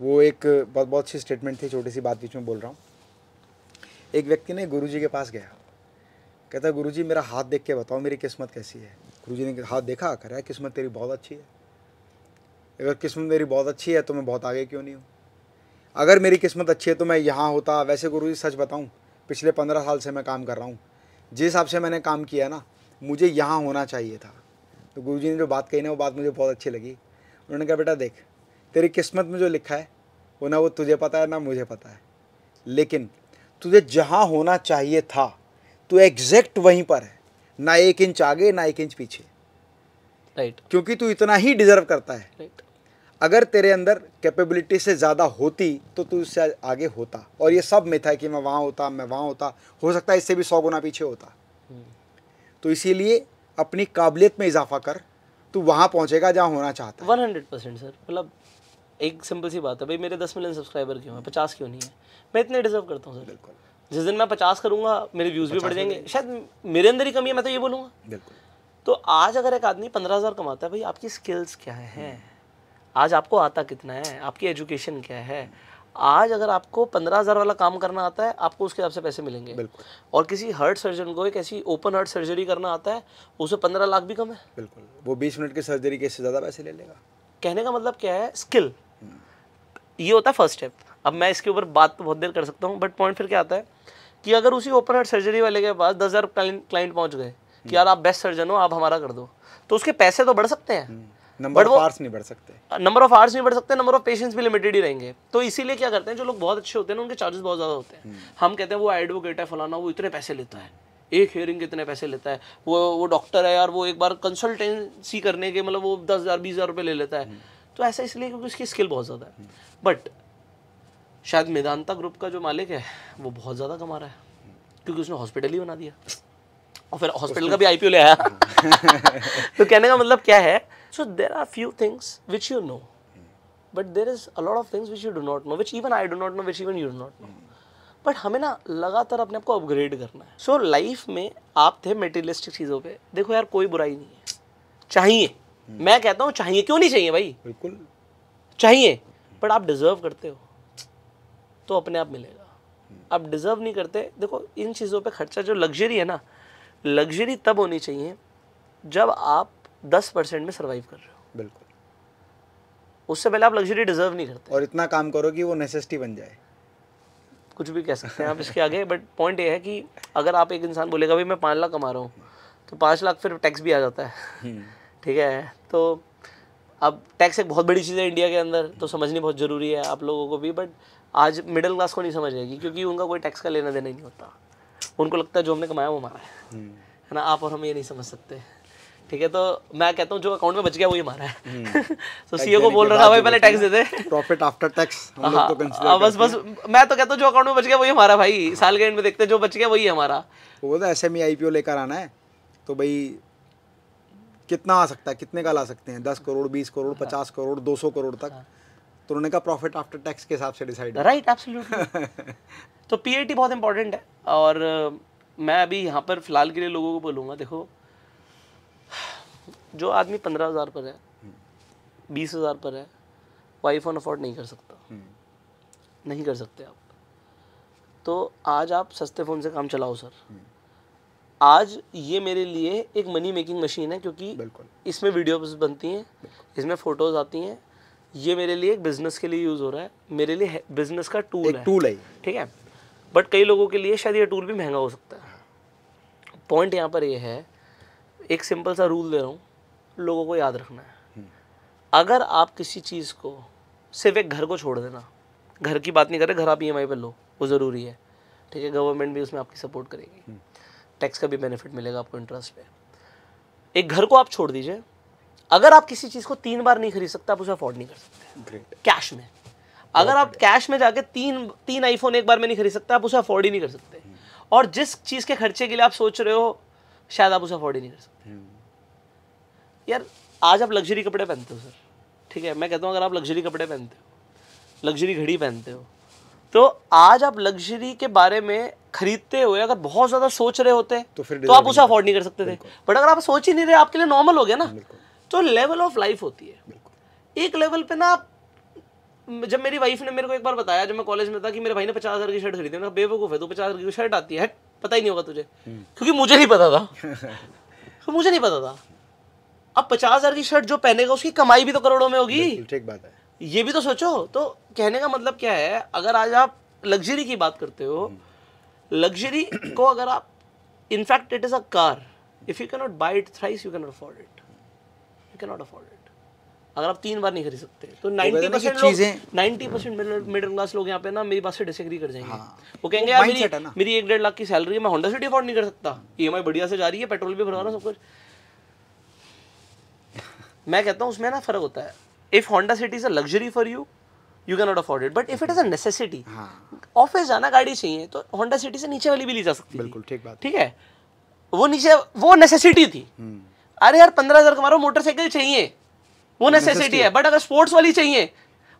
वो एक बहुत बहुत अच्छी स्टेटमेंट थी छोटी सी बात बीच में बोल रहा हूँ एक व्यक्ति ने गुरु के पास गया कहता गुरु जी मेरा हाथ देख के बताओ मेरी किस्मत कैसी है गुरु ने हाथ देखा कर है किस्मत तेरी बहुत अच्छी है अगर किस्मत मेरी बहुत अच्छी है तो मैं बहुत आगे क्यों नहीं हूँ अगर मेरी किस्मत अच्छी है तो मैं यहाँ होता वैसे गुरु जी सच बताऊँ पिछले पंद्रह साल से मैं काम कर रहा हूँ जिस हिसाब से मैंने काम किया ना मुझे यहाँ होना चाहिए था तो गुरु ने जो बात कही ना वो बात मुझे बहुत अच्छी लगी उन्होंने कहा बेटा देख तेरी किस्मत में जो लिखा है वो ना वो तुझे पता है ना मुझे पता है लेकिन तुझे जहाँ होना चाहिए था तू एग्जैक्ट वहीं पर है ना एक इंच आगे ना एक इंच पीछे राइट right. क्योंकि तू इतना ही डिजर्व करता है right. अगर तेरे अंदर कैपेबिलिटी से ज़्यादा होती तो तू इससे आगे होता और ये सब में था कि मैं वहाँ होता मैं वहाँ होता हो सकता है इससे भी सौ गुना पीछे होता hmm. तो इसीलिए अपनी काबिलियत में इजाफा कर तो वहाँ पहुँचेगा जहाँ होना चाहता है वन हंड्रेड परसेंट सर मतलब एक सिंपल सी बात है भाई मेरे दस मिलियन सब्सक्राइबर क्यों हैं पचास क्यों नहीं है मैं इतने डिजर्व करता हूँ सर बिल्कुल जिस दिन मैं पचास करूँगा मेरे व्यूज़ भी बढ़ जाएंगे शायद मेरे अंदर ही कमी है मैं तो ये बोलूँगा बिल्कुल तो आज अगर एक आदमी पंद्रह हज़ार कमाता है भाई आपकी स्किल्स क्या है हम्म। आज आपको आता कितना है आपकी एजुकेशन क्या है आज अगर आपको पंद्रह हज़ार वाला काम करना आता है आपको उसके हिसाब से पैसे मिलेंगे और किसी हार्ट सर्जन को एक ऐसी ओपन हार्ट सर्जरी करना आता है उसे पंद्रह लाख भी कम है बिल्कुल वो बीस मिनट की सर्जरी के इससे ज़्यादा पैसे ले लेगा कहने का मतलब क्या है स्किल ये होता है फर्स्ट स्टेप अब मैं इसके ऊपर बात तो बहुत देर कर सकता हूँ बट पॉइंट फिर क्या आता है कि अगर उसी ओपन हार्ट सर्जरी वाले के पास दस हज़ार क्लाइंट पहुँच गए कि हम्म। यार आप बेस्ट सर्जन हो आप हमारा कर दो तो उसके पैसे तो बढ़ सकते हैं हम्म। नंबर ऑफ आवर्स नहीं बढ़ सकते नंबर ऑफ आवर्स नहीं बढ़ सकते नंबर ऑफ पेशेंट्स भी लिमिटेड ही रहेंगे तो इसीलिए क्या करते हैं जो लोग बहुत अच्छे होते हैं ना उनके चार्जेस बहुत ज़्यादा होते हैं हम्म। हम कहते हैं वो एडवोकेट है फलाना वो इतने पैसे लेता है एक हेयरिंग के इतने पैसे लेता है वो वो डॉक्टर है यार वो एक बार कंसल्टेंसी करने के मतलब वो दस हज़ार बीस हज़ार रुपये ले लेता है हम्म। तो ऐसा इसलिए क्योंकि उसकी स्किल बहुत ज़्यादा है बट हम्म। शायद मेदांता ग्रुप का जो मालिक है वो बहुत ज़्यादा कमा रहा है क्योंकि उसने हॉस्पिटल ही बना दिया और फिर हॉस्पिटल का भी आईपीओ ले आया तो कहने का मतलब क्या है so there are few things which you know but there is a lot of things which you do not know, which even I do not know, which even you do not know. But हमें ना लगातार अपने आप को upgrade करना है सो so, life में आप थे मेटेरियलिस्टिक चीज़ों पे देखो यार कोई बुराई नहीं है चाहिए हम्म। मैं कहता हूँ चाहिए क्यों नहीं चाहिए भाई बिल्कुल चाहिए बट आप डिजर्व करते हो तो अपने आप मिलेगा हम्म। आप डिजर्व नहीं करते देखो इन चीज़ों पे खर्चा जो लग्जरी है ना लग्जरी तब होनी चाहिए जब आप दस परसेंट में सर्वाइव कर रहे हो बिल्कुल उससे पहले आप लग्जरी डिजर्व नहीं करते और इतना काम करो कि वो नेसेसिटी बन जाए कुछ भी कह सकते हैं आप इसके आगे बट पॉइंट ये है कि अगर आप एक इंसान बोलेगा भाई मैं पाँच लाख कमा रहा हूँ तो पाँच लाख फिर टैक्स भी आ जाता है हम्म। ठीक है तो अब टैक्स एक बहुत बड़ी चीज़ है इंडिया के अंदर तो समझनी बहुत ज़रूरी है आप लोगों को भी बट आज मिडिल क्लास को नहीं समझ आएगी क्योंकि उनका कोई टैक्स का लेना देना ही नहीं होता उनको लगता है जो हमने कमाया वो हमारा है हम्म। है ना आप और हम ये नहीं समझ सकते ठीक है तो मैं कहता हूँ जो अकाउंट में बच गया वही हमारा है हम्म। तो सीए e को बोल रहा था भाई पहले टैक्स दे दे प्रॉफिट आफ्टर टैक्स बस बस मैं तो कहता हूँ जो अकाउंट में बच गया वही हमारा भाई साल के एंड में देखते जो बच गया वही हमारा वो तो एस एम e, लेकर आना है तो भाई कितना आ सकता है कितने का ला सकते हैं दस करोड़ बीस करोड़ हाँ। पचास करोड़ दो सौ करोड़ तक हाँ। तो उन्होंने कहा प्रॉफिट आफ्टर टैक्स के हिसाब से डिसाइड राइट एब्सोल्युटली तो पीएटी बहुत इंपॉर्टेंट है और मैं अभी यहाँ पर फिलहाल के लिए लोगों को बोलूँगा देखो जो आदमी पंद्रह हज़ार पर है बीस हज़ार पर है वो आईफोन अफोर्ड नहीं कर सकता नहीं कर सकते आप तो आज आप सस्ते फ़ोन से काम चलाओ सर आज ये मेरे लिए एक मनी मेकिंग मशीन है क्योंकि इसमें वीडियोस बनती हैं इसमें फ़ोटोज़ आती हैं ये मेरे लिए एक बिज़नेस के लिए यूज़ हो रहा है मेरे लिए बिज़नेस का टूल एक है टूल है ठीक है बट कई लोगों के लिए शायद ये टूल भी महंगा हो सकता है पॉइंट यहाँ पर यह है एक सिंपल सा रूल दे रहा हूँ लोगों को याद रखना है अगर आप किसी चीज़ को सिर्फ एक घर को छोड़ देना घर की बात नहीं कर रहे घर आप ई एम आई पर लो वो ज़रूरी है ठीक है गवर्नमेंट भी उसमें आपकी सपोर्ट करेगी हम्म। टैक्स का भी बेनिफिट मिलेगा आपको इंटरेस्ट पे एक घर को आप छोड़ दीजिए अगर आप किसी चीज़ को तीन बार नहीं खरीद सकते आप उसे अफोर्ड नहीं कर सकते कैश में अगर आप कैश में जाके तीन तीन आईफोन एक बार में नहीं खरीद सकते आप उसे अफोर्ड ही नहीं कर सकते हम्म। और जिस चीज़ के खर्चे के लिए आप सोच रहे हो शायद आप उसे अफोर्ड ही नहीं कर सकते हम्म। यार आज आप लग्जरी कपड़े पहनते हो सर ठीक है मैं कहता हूँ अगर आप लग्जरी कपड़े पहनते हो लग्जरी घड़ी पहनते हो तो आज आप लग्जरी के बारे में खरीदते हुए अगर बहुत ज़्यादा सोच रहे होते तो फिर तो आप उसे अफोर्ड नहीं कर सकते थे बट अगर आप सोच ही नहीं रहे आपके लिए नॉर्मल हो गया ना तो लेवल ऑफ लाइफ होती है एक लेवल पे ना आप जब मेरी वाइफ ने मेरे को एक बार बताया जब मैं कॉलेज में था कि मेरे भाई ने पचास हज़ार की शर्ट खरीदी मेरा बेवकूफ़ है तो पचास हज़ार की शर्ट आती है पता ही नहीं होगा तुझे हम्म। क्योंकि मुझे नहीं पता था तो मुझे नहीं पता था अब पचास हजार की शर्ट जो पहनेगा उसकी कमाई भी तो करोड़ों में होगी ठीक बात है ये भी तो सोचो तो कहने का मतलब क्या है अगर आज आप लग्जरी की बात करते हो लग्जरी हम्म। को अगर आप in fact it is a car if you cannot buy it thrice you cannot afford it you cannot afford it अगर आप तीन बार नहीं खरीद सकते तो नाइनटी परसेंट चीजें नाइनटी परसेंट मिडिल क्लास लोग यहाँ पे ना मेरी बात से डिसएग्री कर जाएंगे हाँ। वो कहेंगे यार मेरी, एक डेढ़ लाख की सैलरी है मैं होंडा सिटी अफोर्ड नहीं कर सकता ई e बढ़िया से जा रही है पेट्रोल भी भरवा रहा सब कुछ मैं कहता हूँ उसमें ना फ़र्क होता है if Honda City is a luxury for you you can not afford it but if it is a necessity office जाना गाड़ी चाहिए तो होंडा सिटी से नीचे वाली भी ली जा सकती बिल्कुल ठीक बात ठीक है वो नीचे वो नेसेसिटी थी हम्म। अरे यार पंद्रह हज़ार कमारो मोटरसाइकिल चाहिए वो नेसेसिटी है बट अगर स्पोर्ट्स वाली चाहिए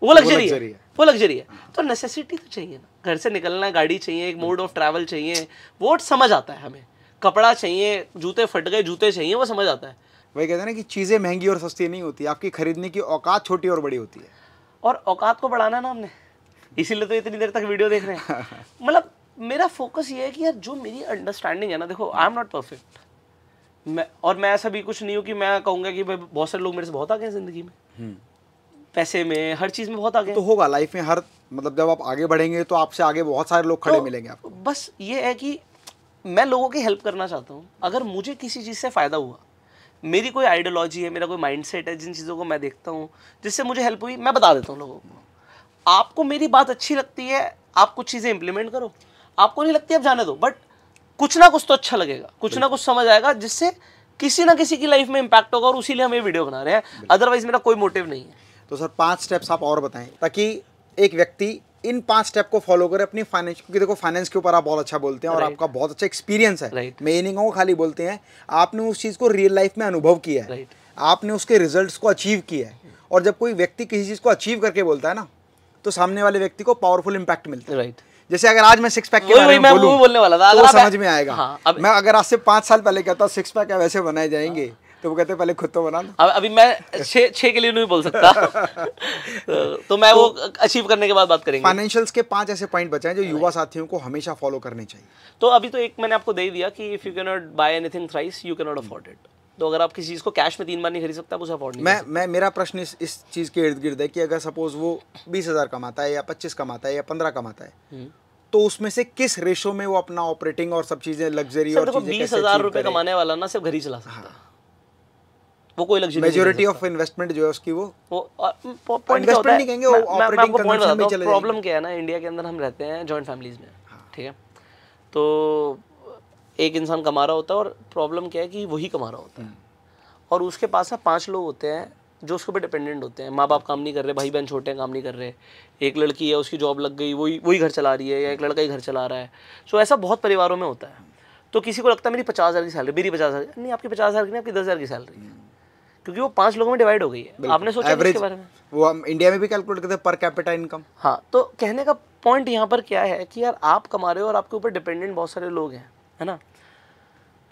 वो लग्जरी है वो लग्जरी है तो नेसेसिटी तो चाहिए ना घर से निकलना गाड़ी चाहिए एक मोड ऑफ ट्रैवल चाहिए वो समझ आता है हमें कपड़ा चाहिए जूते फट गए जूते चाहिए वो समझ आता है वही कहते हैं ना कि चीज़ें महंगी और सस्ती नहीं होती आपकी खरीदने की औकात छोटी और बड़ी होती है और औकात को बढ़ाना ना हमने इसीलिए तो इतनी देर तक वीडियो देख रहे हैं मतलब मेरा फोकस ये है कि यार जो मेरी अंडरस्टैंडिंग है ना देखो आई एम नॉट परफेक्ट मैं और मैं ऐसा भी कुछ नहीं हूँ कि मैं कहूँगा कि भाई बहुत सारे लोग मेरे से बहुत आगे हैं ज़िंदगी में हम्म। पैसे में हर चीज़ में बहुत आगे तो होगा लाइफ में हर मतलब जब आप आगे बढ़ेंगे तो आपसे आगे बहुत सारे लोग खड़े तो मिलेंगे आपको बस ये है कि मैं लोगों की हेल्प करना चाहता हूँ अगर मुझे किसी चीज़ से फ़ायदा हुआ मेरी कोई आइडियोलॉजी है मेरा कोई माइंडसेट है जिन चीज़ों को मैं देखता हूँ जिससे मुझे हेल्प हुई मैं बता देता हूँ लोगों को आपको मेरी बात अच्छी लगती है आप कुछ चीज़ें इंप्लीमेंट करो आपको नहीं लगती आप जाने दो बट कुछ ना कुछ तो अच्छा लगेगा कुछ ना कुछ समझ आएगा जिससे किसी ना किसी की लाइफ में इम्पैक्ट होगा और उसी हम ये वीडियो बना रहे हैं अदरवाइज मेरा कोई मोटिव नहीं है तो सर पाँच स्टेप्स आप और बताएं ताकि एक व्यक्ति इन पांच स्टेप को फॉलो करें अपनी फाइनेंस क्योंकि देखो फाइनेंस के ऊपर आप बहुत अच्छा बोलते हैं और आपका बहुत अच्छा एक्सपीरियंस है मैं ये नहीं कहूँ खाली बोलते हैं आपने उस चीज़ को रियल लाइफ में अनुभव किया है आपने उसके रिजल्ट को अचीव किया है और जब कोई व्यक्ति किसी चीज़ को अचीव करके बोलता है ना तो सामने वाले व्यक्ति को पावरफुल इम्पैक्ट मिलता है राइट जैसे अगर आज मैं सिक्स पैक के बारे में बोलूं, बोलने वाला था तो समझ में आएगा हाँ, मैं अगर आज से पांच साल पहले कहता सिक्स पैक वैसे बनाए जाएंगे हाँ। तो वो कहते पहले खुद तो बना लो अभी मैं छे, छे के लिए नहीं बोल सकता तो, तो, मैं तो, वो अचीव करने के बाद बात करेंगे फाइनेंशियल्स के पांच ऐसे पॉइंट बचाएं जो युवा साथियों को हमेशा फॉलो करने चाहिए तो अभी तो एक मैंने आपको दे दिया कि if you can not buy anything thrice you can not afford it तो अगर आप किसी चीज़ को कैश में तीन बार नहीं खरीद सकता उसे अफोर्ड नहीं मैं मैं मेरा प्रश्न इस इस चीज़ के इर्द गिर्द है कि अगर सपोज वो बीस हज़ार कमाता है या पच्चीस कमाता है या पंद्रह कमाता है hmm. तो उसमें से किस रेशो में वो अपना ऑपरेटिंग और सब चीज़ें लग्जरी और बीस हज़ार रुपए कमाने वाला ना सिर्फ घर ही चला सकता हाँ। वो कोई लग्जरी मेजॉरिटी ऑफ इन्वेस्टमेंट जो है उसकी वो वो पॉइंट क्या होता है मैं, मैं आपको पॉइंट बताता हूँ प्रॉब्लम तो क्या है ना इंडिया के अंदर हम रहते हैं जॉइंट फैमिलीज में हाँ। ठीक है तो एक इंसान कमा रहा होता है और प्रॉब्लम क्या है कि वही कमा रहा होता है हम्म। और उसके पास ना पांच लोग होते हैं जो उसके ऊपर डिपेंडेंट होते हैं माँ बाप काम नहीं कर रहे भाई बहन छोटे हैं काम नहीं कर रहे एक लड़की है उसकी जॉब लग गई वही वही घर चला रही है या एक लड़का ही घर चला रहा है सो ऐसा बहुत परिवारों में होता है तो किसी को लगता है मेरी पचास हज़ार की सैलरी मेरी पचास हज़ार नहीं आपकी पचास हज़ार की नहीं आपकी दस हज़ार की सैलरी है हम्म। क्योंकि वो पांच लोगों में डिवाइड हो गई है आपने सोचा इसके बारे में वो हम इंडिया में भी कैलकुलेट करते हैं पर कैपिटा इनकम हाँ तो कहने का पॉइंट यहाँ पर क्या है कि यार आप कमा रहे हो और आपके ऊपर डिपेंडेंट बहुत सारे लोग हैं है ना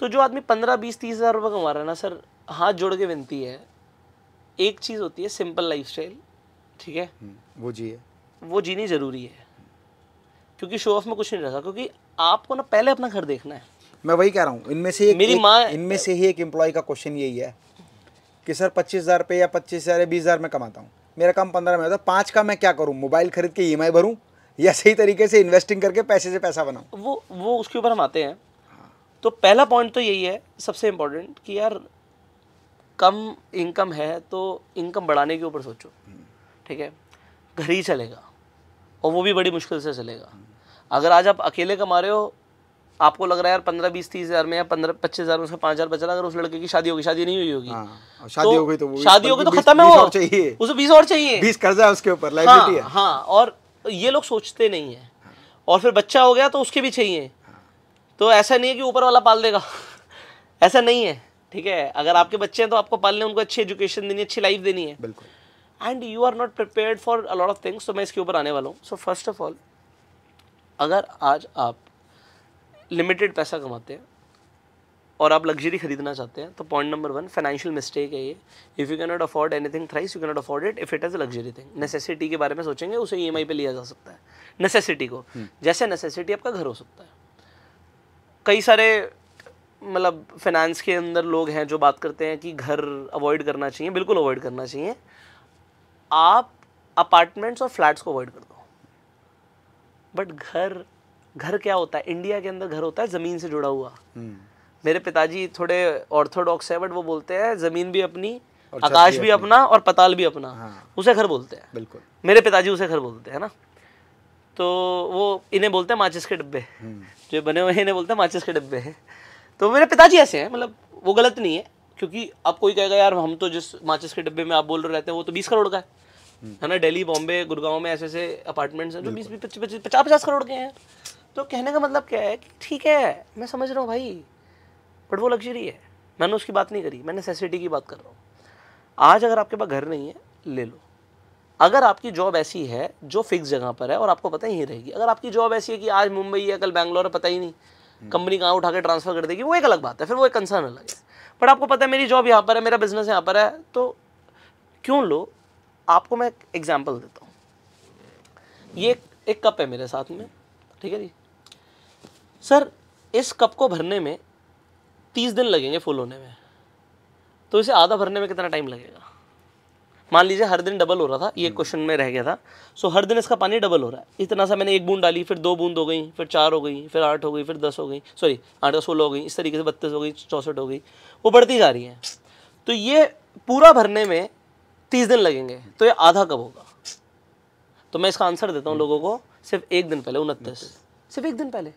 तो जो आदमी पंद्रह बीस तीस हज़ार रुपये कमा रहा है ना सर हाथ जोड़ के विनती है एक चीज़ होती है सिंपल लाइफ ठीक है हम्म, वो जी है वो जीनी ज़रूरी है क्योंकि शो ऑफ में कुछ नहीं रहता क्योंकि आपको ना पहले अपना घर देखना है मैं वही कह रहा हूँ इनमें से एक मेरी माँ इनमें से ही एक एम्प्लॉय का क्वेश्चन यही है कि सर पच्चीस हज़ार रुपये या पच्चीस हज़ार या बीस हज़ार में कमाता हूँ मेरा काम पंद्रह में होता है पाँच का मैं क्या करूँ मोबाइल खरीद के ई एम आई भरूँ या सही तरीके से इन्वेस्टिंग करके पैसे से पैसा बनाऊँ वो वो उसके ऊपर हम आते हैं तो पहला पॉइंट तो यही है सबसे इम्पोर्टेंट कि यार कम इनकम है तो इनकम बढ़ाने के ऊपर सोचो ठीक है घर ही चलेगा और वो भी बड़ी मुश्किल से चलेगा अगर आज आप अकेले कमा रहे हो आपको लग रहा है यार पंद्रह बीस तीस हजार में या पंद्रह पच्चीस हजार में उसका पांच हजार बचा अगर उस लड़के की शादी होगी शादी नहीं हुई होगी हाँ, तो तो शादी हो गई तो शादी होगी तो खत्म है वो चाहिए उसे बीस और चाहिए बीस कर्जा है उसके ऊपर हाँ, हाँ और ये लोग सोचते नहीं है और फिर बच्चा हो गया तो उसके भी चाहिए तो ऐसा नहीं है कि ऊपर वाला पाल देगा ऐसा नहीं है ठीक है अगर आपके बच्चे हैं तो आपको पालने उनको अच्छी एजुकेशन देनी है अच्छी लाइफ देनी है बिल्कुल and you are not prepared for a lot of things तो मैं इसके ऊपर आने वाला हूँ सो फर्स्ट ऑफ ऑल अगर आज आप लिमिटेड पैसा कमाते हैं और आप लग्जरी खरीदना चाहते हैं तो point number one financial mistake है ये if you can not afford anything thrice you can not afford it if it is luxury thing necessity के बारे में सोचेंगे उसे ई एम आई पर लिया जा सकता है नेसेसिटी को हम्म। जैसे नेसेसिटी आपका घर हो सकता है कई सारे मतलब फाइनेंस के अंदर लोग हैं जो बात करते हैं कि घर अवॉइड करना चाहिए बिल्कुल अवॉइड करना चाहिए आप अपार्टमेंट्स और फ्लैट्स को अवॉइड कर दो बट घर घर क्या होता है इंडिया के अंदर घर होता है ज़मीन से जुड़ा हुआ हम्म। मेरे पिताजी थोड़े ऑर्थोडॉक्स है बट वो बोलते हैं ज़मीन भी अपनी आकाश भी अपना और पताल भी अपना हाँ। उसे घर बोलते हैं बिल्कुल मेरे पिताजी उसे घर बोलते हैं ना तो वो इन्हें बोलते हैं माचिस के डिब्बे हम्म। जो बने हुए हैं इन्हें बोलते हैं माचिस के डिब्बे हैं तो मेरे पिताजी ऐसे हैं मतलब वो गलत नहीं है क्योंकि आप कोई कहेगा यार हम तो जिस माचिस के डिब्बे में आप बोल रहे रहते हैं वो तो बीस करोड़ का है हम्म। है ना दिल्ली बॉम्बे गुड़गांव में ऐसे ऐसे अपार्टमेंट्स हैं जो बीस पचास पचास करोड़ के हैं तो कहने का मतलब क्या है कि ठीक है मैं समझ रहा हूँ भाई बट वो लग्जरी है मैंने उसकी बात नहीं करी मैं नेसेसिटी की बात कर रहा हूँ आज अगर आपके पास घर नहीं है ले लो अगर आपकी जॉब ऐसी है जो फिक्स जगह पर है और आपको पता ही रहेगी अगर आपकी जॉब ऐसी है कि आज मुंबई है कल बैंगलोर है पता ही नहीं कंपनी हम्म। कहाँ उठा के ट्रांसफर कर देगी वो एक अलग बात है फिर वो एक कंसर्न अलग है बट आपको पता है मेरी जॉब यहाँ पर है मेरा बिजनेस यहाँ पर है तो क्यों लो आपको मैं एग्जाम्पल देता हूँ ये एक कप है मेरे साथ में ठीक है जी सर इस कप को भरने में तीस दिन लगेंगे फुल होने में तो इसे आधा भरने में कितना टाइम लगेगा मान लीजिए हर दिन डबल हो रहा था ये क्वेश्चन हम्म। में रह गया था सो हर दिन इसका पानी डबल हो रहा है इतना सा मैंने एक बूंद डाली फिर दो बूंद हो गई फिर चार हो गई फिर आठ हो गई फिर दस हो गई सॉरी आठ का सोलह हो गई इस तरीके से बत्तीस हो गई चौंसठ हो गई वो बढ़ती जा रही है तो ये पूरा भरने में तीस दिन लगेंगे तो ये आधा कब होगा तो मैं इसका आंसर देता हूँ हम्म। लोगों को सिर्फ एक दिन पहले उनतीस सिर्फ एक दिन पहले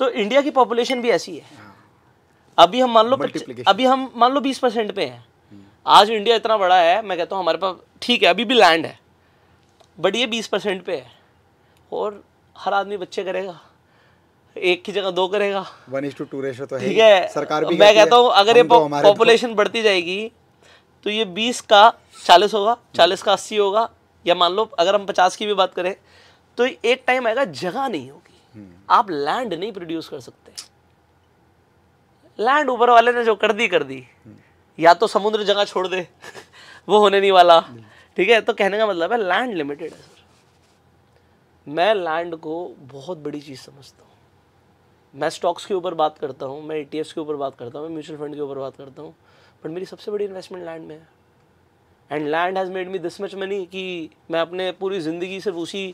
तो इंडिया की पॉपुलेशन भी ऐसी है अभी हम मान लो अभी हम मान लो बीस परसेंट पे हैं आज इंडिया इतना बड़ा है मैं कहता हूँ हमारे पास ठीक है अभी भी लैंड है बट ये बीस परसेंट पे है और हर आदमी बच्चे करेगा एक की जगह दो करेगा one is to two ratio तो ठीक है सरकार भी मैं कहता हूँ अगर ये पॉपुलेशन तो तो- बढ़ती जाएगी तो ये बीस का चालीस होगा चालीस का अस्सी होगा या मान लो अगर हम पचास की भी बात करें तो एक टाइम आएगा जगह नहीं होगी आप लैंड नहीं प्रोड्यूस कर सकते लैंड ऊपर वाले ने जो कर दी कर दी हम्म। या तो समुद्र जगह छोड़ दे वो होने नहीं वाला ठीक है तो कहने का मतलब है लैंड लिमिटेड है सर मैं लैंड को बहुत बड़ी चीज़ समझता हूँ मैं स्टॉक्स के ऊपर बात करता हूँ मैं ई e के ऊपर बात करता हूँ मैं म्यूचुअल फंड के ऊपर बात करता हूँ बट मेरी सबसे बड़ी इन्वेस्टमेंट लैंड में है and land has made me this much money कि मैं अपने पूरी ज़िंदगी सिर्फ उसी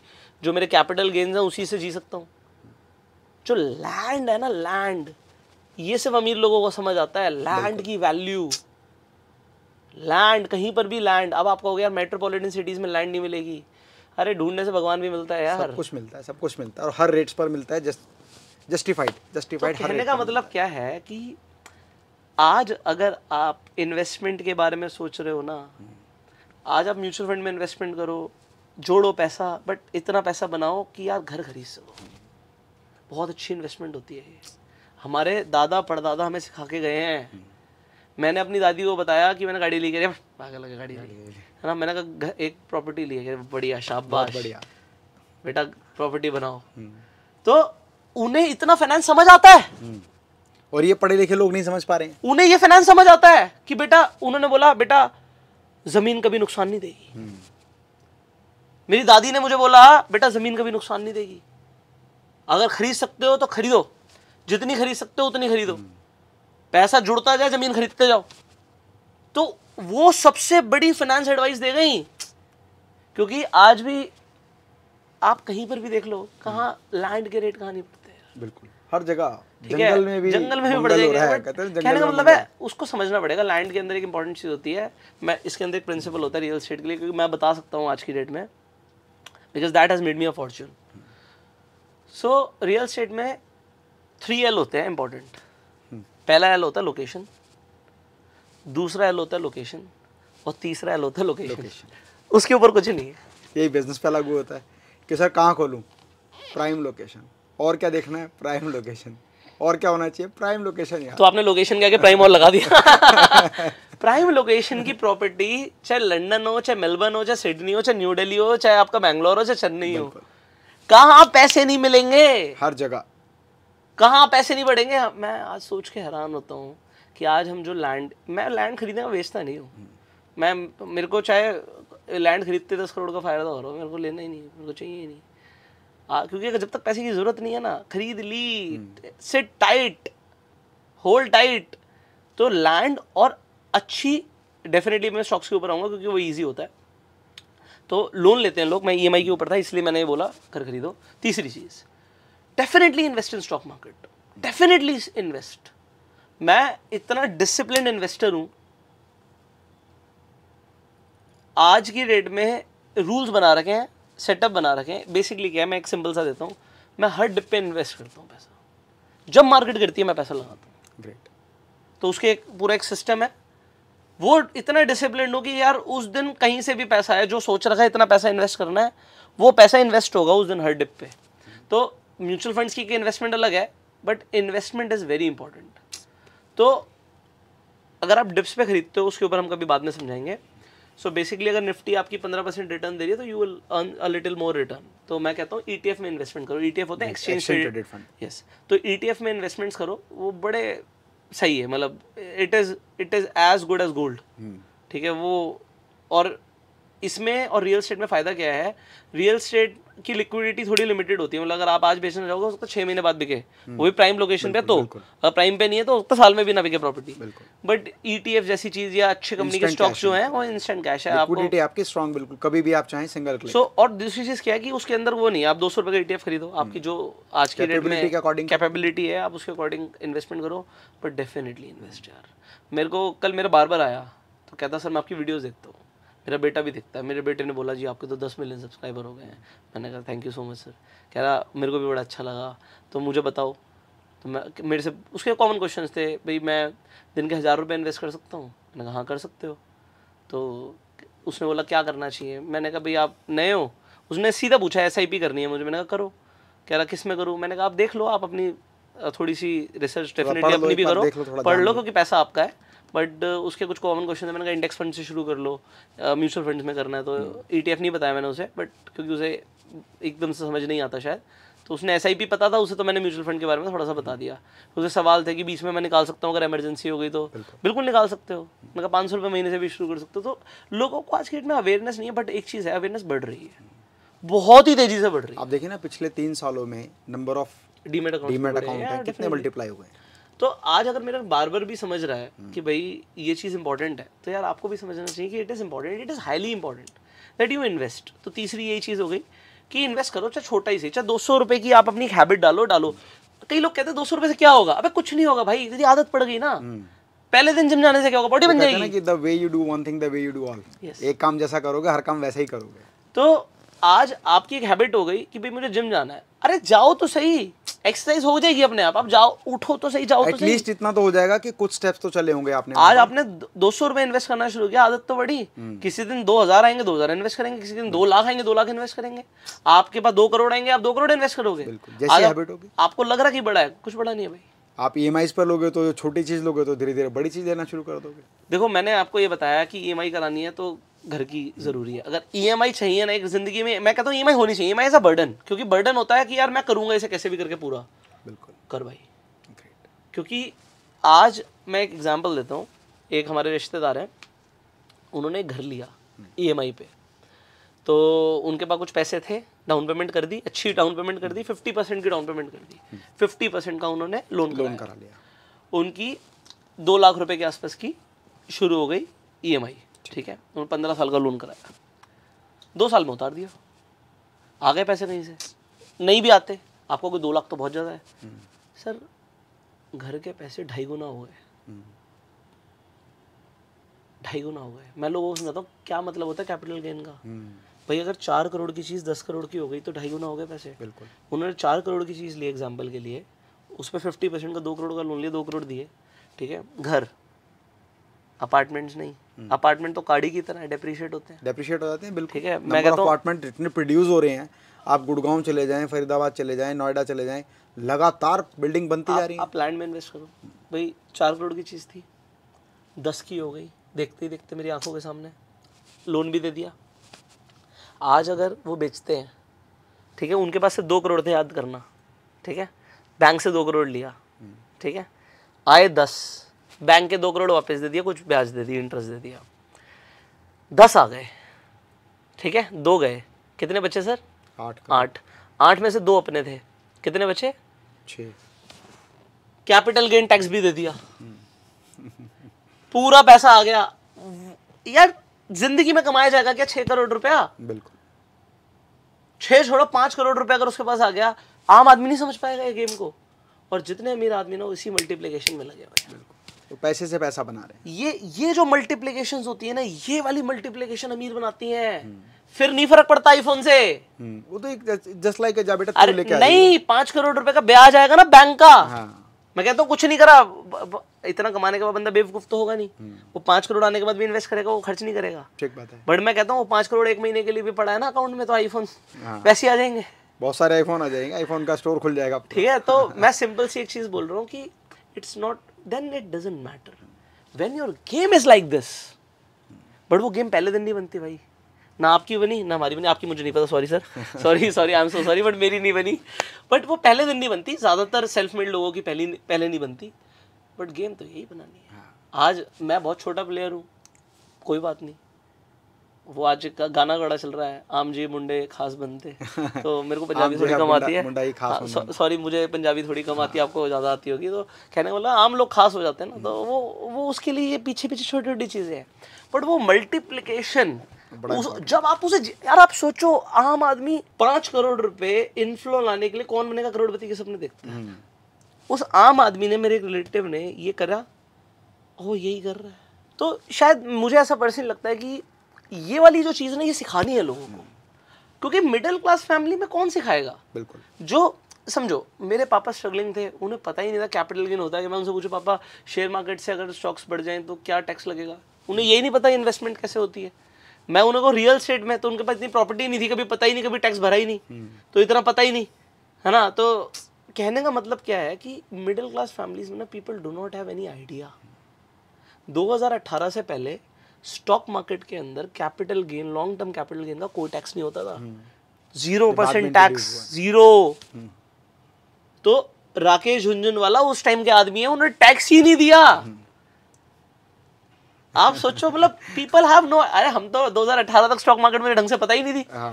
जो मेरे कैपिटल गेन्स हैं उसी से जी सकता हूँ जो लैंड है ना लैंड ये सिर्फ अमीर लोगों को समझ आता है लैंड की वैल्यू लैंड कहीं पर भी लैंड अब आपको हो गया मेट्रोपॉलिटन सिटीज में लैंड नहीं मिलेगी अरे ढूंढने से भगवान भी मिलता है यार सब कुछ मिलता है सब कुछ मिलता है और हर रेट्स पर मिलता है जस्ट जस्टिफाइड जस्टिफाइड कहने का मतलब क्या है कि आज अगर आप इन्वेस्टमेंट के बारे में सोच रहे हो ना आज आप म्यूचुअल फंड में इन्वेस्टमेंट करो जोड़ो पैसा बट इतना पैसा बनाओ कि यार घर खरीद सको बहुत अच्छी इन्वेस्टमेंट होती है हमारे दादा परदादा हमें सिखा के गए हैं हम्म। मैंने अपनी दादी को बताया कि मैंने गाड़ी ली कर गाड़ी ली है ना मैंने कहा एक प्रॉपर्टी ली है बढ़िया शाबाश बढ़िया बेटा प्रॉपर्टी बनाओ हम्म। तो उन्हें इतना फाइनेंस समझ आता है हम्म। और ये पढ़े लिखे लोग नहीं समझ पा रहे उन्हें ये फाइनेंस समझ आता है कि बेटा उन्होंने बोला बेटा जमीन कभी नुकसान नहीं देगी मेरी दादी ने मुझे बोला बेटा जमीन कभी नुकसान नहीं देगी अगर खरीद सकते हो तो खरीदो जितनी खरीद सकते हो उतनी खरीदो पैसा जुड़ता जाए ज़मीन खरीदते जाओ तो वो सबसे बड़ी फाइनेंस एडवाइस दे गई क्योंकि आज भी आप कहीं पर भी देख लो कहाँ लैंड के रेट कहाँ नहीं पड़ते बिल्कुल हर जगह जंगल में भी जंगल में भी बढ़ जाएंगे कहने का मतलब है उसको समझना पड़ेगा लैंड के अंदर एक इंपॉर्टेंट चीज़ होती है मैं इसके अंदर एक प्रिंसिपल होता है रियल स्टेट के लिए क्योंकि मैं बता सकता हूँ आज की डेट में because that has made me a fortune so real estate में थ्री एल होते हैं इंपॉर्टेंट पहला एल होता है लोकेशन दूसरा एल होता है लोकेशन और तीसरा एल होता है लोकेशन उसके ऊपर कुछ नहीं है यही बिजनेस पे लागू होता है कि सर कहाँ खोलूँ प्राइम लोकेशन और क्या देखना है प्राइम लोकेशन और क्या होना चाहिए प्राइम लोकेशन यार तो आपने लोकेशन क्या प्राइम और लगा दिया प्राइम लोकेशन की प्रॉपर्टी चाहे लंदन हो चाहे मेलबर्न हो चाहे सिडनी हो चाहे न्यू दिल्ली हो चाहे आपका बैंगलोर हो चाहे चेन्नई हो कहाँ पैसे नहीं मिलेंगे हर जगह कहाँ पैसे नहीं बढ़ेंगे मैं आज सोच के हैरान होता हूँ कि आज हम जो लैंड मैं लैंड खरीदने का बेचता नहीं हूँ मैं मेरे को चाहे लैंड खरीदते दस करोड़ का फायदा हो रहा हो मेरे को लेना ही नहीं मेरे को चाहिए ही नहीं आ, क्योंकि जब तक पैसे की जरूरत नहीं है ना खरीद ली सिट टाइट होल्ड टाइट तो लैंड और अच्छी डेफिनेटली मैं स्टॉक्स के ऊपर आऊँगा क्योंकि वो ईजी होता है तो लोन लेते हैं लोग मैं ई e के ऊपर था इसलिए मैंने ये बोला घर खरीदो तीसरी चीज़ definitely invest in stock market definitely invest मैं इतना डिसिप्लिन इन्वेस्टर हूँ आज की डेट में रूल्स बना रखे हैं सेटअप बना रखे हैं बेसिकली क्या है मैं एक सिंपल सा देता हूँ मैं हर डिप पे इन्वेस्ट करता हूँ पैसा जब मार्केट गिरती है मैं पैसा लगाता हूँ ग्रेट तो उसके एक पूरा एक सिस्टम है वो इतना डिसिप्लिन हो कि यार उस दिन कहीं से भी पैसा है जो सोच रखा है इतना पैसा इन्वेस्ट करना है वो पैसा इन्वेस्ट होगा उस दिन हर डिप पे तो म्यूचुअल फंड्स की इन्वेस्टमेंट अलग है but investment is very important तो अगर आप डिप्स पे खरीदते हो उसके ऊपर हम कभी बाद में समझाएंगे सो so बेसिकली अगर निफ्टी आपकी पंद्रह परसेंट रिटर्न दे रही है तो you will earn a little more return तो मैं कहता हूँ ई e में इन्वेस्टमेंट करो ई e होते हैं एक्सचेंज ट्रेडेड फंड यस तो ई e में इन्वेस्टमेंट्स करो वो बड़े सही है मतलब it is it is as good as gold ठीक है वो और इसमें और रियल स्टेट में फ़ायदा क्या है रियल स्टेट की लिक्विडिटी थोड़ी लिमिटेड होती है मतलब अगर आप आज बेचना चाहोगे उसको छः महीने बाद बिके हम्म। वो भी प्राइम लोकेशन पे तो अगर प्राइम पे नहीं है तो उसका साल में भी ना बिके प्रॉपर्टी बट ईटीएफ जैसी चीज या अच्छी कंपनी के स्टॉक्स जो है वो इंस्टेंट कैश है आपकी स्ट्रॉन्ग बिल्कुल कभी भी आप चाहें सिंगल सो और दूसरी चीज क्या है कि उसके अंदर वो नहीं आप दो सौ रुपये का ईटीएफ e खरीदो हम्म। आपकी जो आज के डेट में अकॉर्डिंग कैपेबिलिटी है आप उसके अकॉर्डिंग इन्वेस्टमेंट करो बट डेफिनेटली इन्वेस्ट यार मेरे को कल मेरा बार बार आया तो कहता सर मैं आपकी वीडियोज देखता हूँ मेरा बेटा भी दिखता है मेरे बेटे ने बोला जी आपके तो दस मिलियन सब्सक्राइबर हो गए हैं मैंने कहा thank you so much sir कह रहा मेरे को भी बड़ा अच्छा लगा तो मुझे बताओ तो मैं मेरे से उसके कॉमन क्वेश्चन थे भाई मैं दिन के हज़ार रुपये इन्वेस्ट कर सकता हूँ मैंने कहा हाँ कर सकते हो तो उसने बोला क्या करना चाहिए मैंने कहा भाई आप नए हो उसने सीधा पूछा एस आई पी करनी है मुझे मैंने कहा करो कह रहा किस में करूँ मैंने कहा आप देख लो आप अपनी थोड़ी सी रिसर्च डेफिनेटली अपनी भी करो पढ़ लो क्योंकि पैसा आपका है बट uh, उसके कुछ कॉमन क्वेश्चन है मैंने कहा इंडेक्स फंड से शुरू कर लो म्यूचुअल uh, फंड्स में करना है तो ई hmm. e नहीं बताया मैंने उसे बट क्योंकि उसे एकदम से समझ नहीं आता शायद तो उसने एस पता था उसे तो मैंने म्यूचुअल फंड के बारे में थोड़ा सा बता दिया उसे सवाल थे कि बीच में मैं निकाल सकता हूँ अगर इमरजेंसी हो गई तो बिल्कुल निकाल सकते हो मैं कहा पाँच सौ रुपये महीने से भी शुरू कर सकते हो तो लोगों को आज की डेट में अवेयरनेस नहीं है बट एक चीज़ है अवेयरनेस बढ़ रही है बहुत ही तेजी से बढ़ रही है आप देखिए ना पिछले तीन सालों में number of demat account demat account कितने मल्टीप्लाई हुए हैं तो आज अगर मेरा बार बार भी समझ रहा है कि भाई ये चीज़ इंपॉर्टेंट है तो यार आपको भी समझना चाहिए कि it is important it is highly important that you invest तो तीसरी यही चीज़ हो गई कि इन्वेस्ट करो चाहे छोटा ही से चाहे दो सौ रुपये की आप अपनी हैबिट डालो डालो कई लोग कहते हैं दो सौ रुपये से क्या होगा अबे कुछ नहीं होगा भाई यदि आदत पड़ गई ना हम्म। पहले दिन जिम जाने से क्या होगा बॉडी बन जाएगी कि the way you do one thing the way you do all एक काम जैसा करोगे हर काम वैसा ही करोगे तो आज आपकी एक हैबिट हो गई कि भाई मुझे जिम जाना है अरे जाओ तो सही एक्सरसाइज हो जाएगी अपने आप आप जाओ उठो तो सही जाओ तो सही। इतना तो हो जाएगा कि कुछ स्टेप्स तो चले होंगे आपने आज आपने दो सौ रुपए इन्वेस्ट करना शुरू किया आदत तो बढ़ी हम्म। किसी दिन दो हजार आएंगे दो हजार इन्वेस्ट करेंगे किसी दिन दो हम्म। लाख आएंगे दो लाख इन्वेस्ट करेंगे आपके पास दो करोड़ आएंगे आप दो करोड़ इन्वेस्ट करोगे आपको लग रहा कि बड़ा है कुछ बड़ा नहीं है भाई आप ई e पर लोगे तो छोटी चीज लोगे तो धीरे धीरे बड़ी चीज लेना शुरू कर दोगे देखो मैंने आपको ये बताया कि ई e करानी है तो घर की ज़रूरी है अगर ई e चाहिए ना एक ज़िंदगी में मैं कहता हूँ ई e होनी चाहिए ई एम बर्डन क्योंकि बर्डन होता है कि यार मैं करूँगा इसे कैसे भी करके पूरा बिल्कुल कर भाई क्योंकि आज मैं एक एग्जाम्पल देता हूँ एक हमारे रिश्तेदार हैं उन्होंने घर लिया ई e आई पे तो उनके पास कुछ पैसे थे डाउन पेमेंट कर दी अच्छी डाउन पेमेंट कर दी फिफ्टी परसेंट की डाउन पेमेंट कर दी फिफ्टी परसेंट का उन्होंने लोन लोन करा लिया उनकी दो लाख रुपए के आसपास की शुरू हो गई ई ठीक है उन्होंने पंद्रह साल का लोन कराया दो साल में उतार दिया आ गए पैसे नहीं से नहीं भी आते आपको कोई दो लाख तो बहुत ज़्यादा है हम्म। सर घर के पैसे ढाई गुना हो गए हम्म। ढाई गुना हो गए मैं लोगों को समझाता हूँ क्या मतलब होता है कैपिटल गेन का हम्म। भाई अगर चार करोड़ की चीज़ दस करोड़ की हो गई तो ढाई गुना हो गए पैसे बिल्कुल उन्होंने चार करोड़ की चीज़ ली एग्जाम्पल के लिए उस पर फिफ्टी परसेंट का दो करोड़ का लोन लिया दो करोड़ दिए ठीक है घर अपार्टमेंट्स नहीं हम्म। अपार्टमेंट तो गाड़ी की तरह डेप्रिशिएट होते हैं डेप्रिशिएट हो जाते हैं बिल्कुल ठीक है मैं कहता हूँ अपार्टमेंट इतने प्रोड्यूस हो रहे हैं आप गुड़गांव चले जाएं फरीदाबाद चले जाएं नोएडा चले जाएं लगातार बिल्डिंग बनती जा रही है आप लैंड में इन्वेस्ट करो भाई चार करोड़ की चीज़ थी दस की हो गई देखते ही देखते मेरी आंखों के सामने लोन भी दे दिया आज अगर वो बेचते हैं ठीक है उनके पास से दो करोड़ थे याद करना ठीक है बैंक से दो करोड़ लिया हम्म। ठीक है आए दस बैंक के दो करोड़ वापस दे दिया कुछ ब्याज दे दिया इंटरेस्ट दे दिया दस आ गए ठीक है दो गए कितने बच्चे सर आठ आठ आठ में से दो अपने थे कितने बच्चे छः कैपिटल गेन टैक्स भी दे दिया पूरा पैसा आ गया यार जिंदगी में कमाया जाएगा क्या छह करोड़ रुपया बिल्कुल छह छोड़ो पांच करोड़ रुपया अगर उसके पास आ गया आम आदमी नहीं समझ पाएगा ये गेम को और जितने अमीर आदमी ना उसी मल्टीप्लीकेशन में लगे हुए हैं तो पैसे से पैसा बना रहे ये ये जो मल्टीप्लीकेशन होती है ना ये वाली मल्टीप्लीकेशन अमीर बनाती है हम्म। फिर नहीं फर्क पड़ता आईफोन से हम्म, वो तो एक जस्ट लाइक जा बेटा तू अरे नहीं पांच करोड़ रुपए का ब्याज आएगा ना बैंक का हाँ। मैं कहता हूँ कुछ नहीं करा इतना कमाने के बाद बंदा बेवकूफ तो होगा नहीं हम्म। वो पांच करोड़ आने के बाद भी इन्वेस्ट करेगा वो खर्च नहीं करेगा ठीक बात है बट मैं कहता हूँ वो पांच करोड़ एक महीने के लिए भी पड़ा है ना अकाउंट में तो आईफोन हाँ। वैसे आ जाएंगे बहुत सारे आईफोन आ जाएंगे आईफोन का स्टोर खुल जाएगा ठीक है तो मैं सिंपल सी एक चीज बोल रहा हूँ कि it's not then it doesn't matter. When your game is like this, but वो game पहले दिन नहीं बनती भाई ना आपकी बनी ना हमारी बनी आपकी मुझे नहीं पता sorry sir sorry sorry I am so sorry but मेरी नहीं बनी बट वो पहले दिन नहीं बनती ज़्यादातर सेल्फ मेड लोगों की पहली पहले नहीं बनती बट गेम तो यही बनानी है हाँ। आज मैं बहुत छोटा प्लेयर हूँ कोई बात नहीं वो आज का गाना गड़ा चल रहा है आम जी मुंडे खास बनते तो मेरे को पंजाबी थोड़ी कम आती है हाँ, सॉरी मुझे पंजाबी थोड़ी कम आती है आपको ज़्यादा आती होगी तो कहने वाला मतलब आम लोग खास हो जाते हैं ना तो हम्म। वो वो उसके लिए ये पीछे पीछे छोटी छोटी चीज़ें हैं बट वो मल्टीप्लीकेशन उस, जब आप उसे यार आप सोचो आम आदमी पाँच करोड़ रुपए इनफ्लो लाने के लिए कौन बनेगा करोड़पति के सपने देखता है हम्म। उस आम आदमी ने मेरे रिलेटिव ने ये करा वो यही कर रहा है तो शायद मुझे ऐसा पर्सन लगता है कि ये वाली जो चीज़ ना ये सिखानी है लोगों को क्योंकि मिडिल क्लास फैमिली में कौन सिखाएगा बिल्कुल जो समझो मेरे पापा स्ट्रगलिंग थे उन्हें पता ही नहीं था कैपिटल गेन होता है कि मैं उनसे पूछू पापा शेयर मार्केट से अगर स्टॉक्स बढ़ जाएं तो क्या टैक्स लगेगा उन्हें यही नहीं पता इन्वेस्टमेंट कैसे होती है मैं उन्हें को रियल स्टेट में तो उनके पास इतनी प्रॉपर्टी नहीं थी कभी पता ही नहीं कभी टैक्स भरा ही नहीं हम्म। तो इतना पता ही नहीं है ना तो कहने का मतलब क्या है कि मिडिल क्लास फैमिलीज में ना people do not have any idea 2018 से पहले स्टॉक मार्केट के अंदर capital gain long term capital gain का कोई टैक्स नहीं होता था जीरो परसेंट टैक्स जीरो तो राकेश झुंझुनवाला उस टाइम के आदमी है उन्होंने टैक्स ही नहीं दिया हम्म। आप सोचो मतलब पीपल हैव नो अरे हम तो 2018 तक स्टॉक मार्केट में ढंग से पता ही नहीं थी हाँ।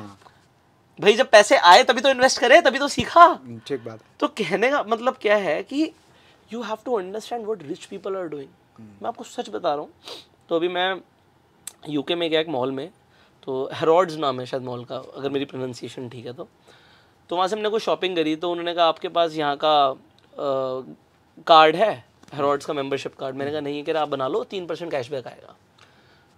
भाई जब पैसे आए तभी तो इन्वेस्ट करे तभी तो सीखा हम्म, ठीक बात तो कहने का मतलब क्या है कि you have to understand what rich people are doing मैं आपको सच बता रहा हूँ तो अभी मैं यूके में गया एक मॉल में तो हेरोड्स नाम है शायद मॉल का अगर मेरी प्रोनाउंसिएशन ठीक है तो तो वहाँ से हमने कुछ शॉपिंग करी तो उन्होंने कहा आपके पास यहाँ का आ, कार्ड है हेरोड्स का मेंबरशिप कार्ड मैंने कहा नहीं कह रहा आप बना लो तीन परसेंट कैशबैक आएगा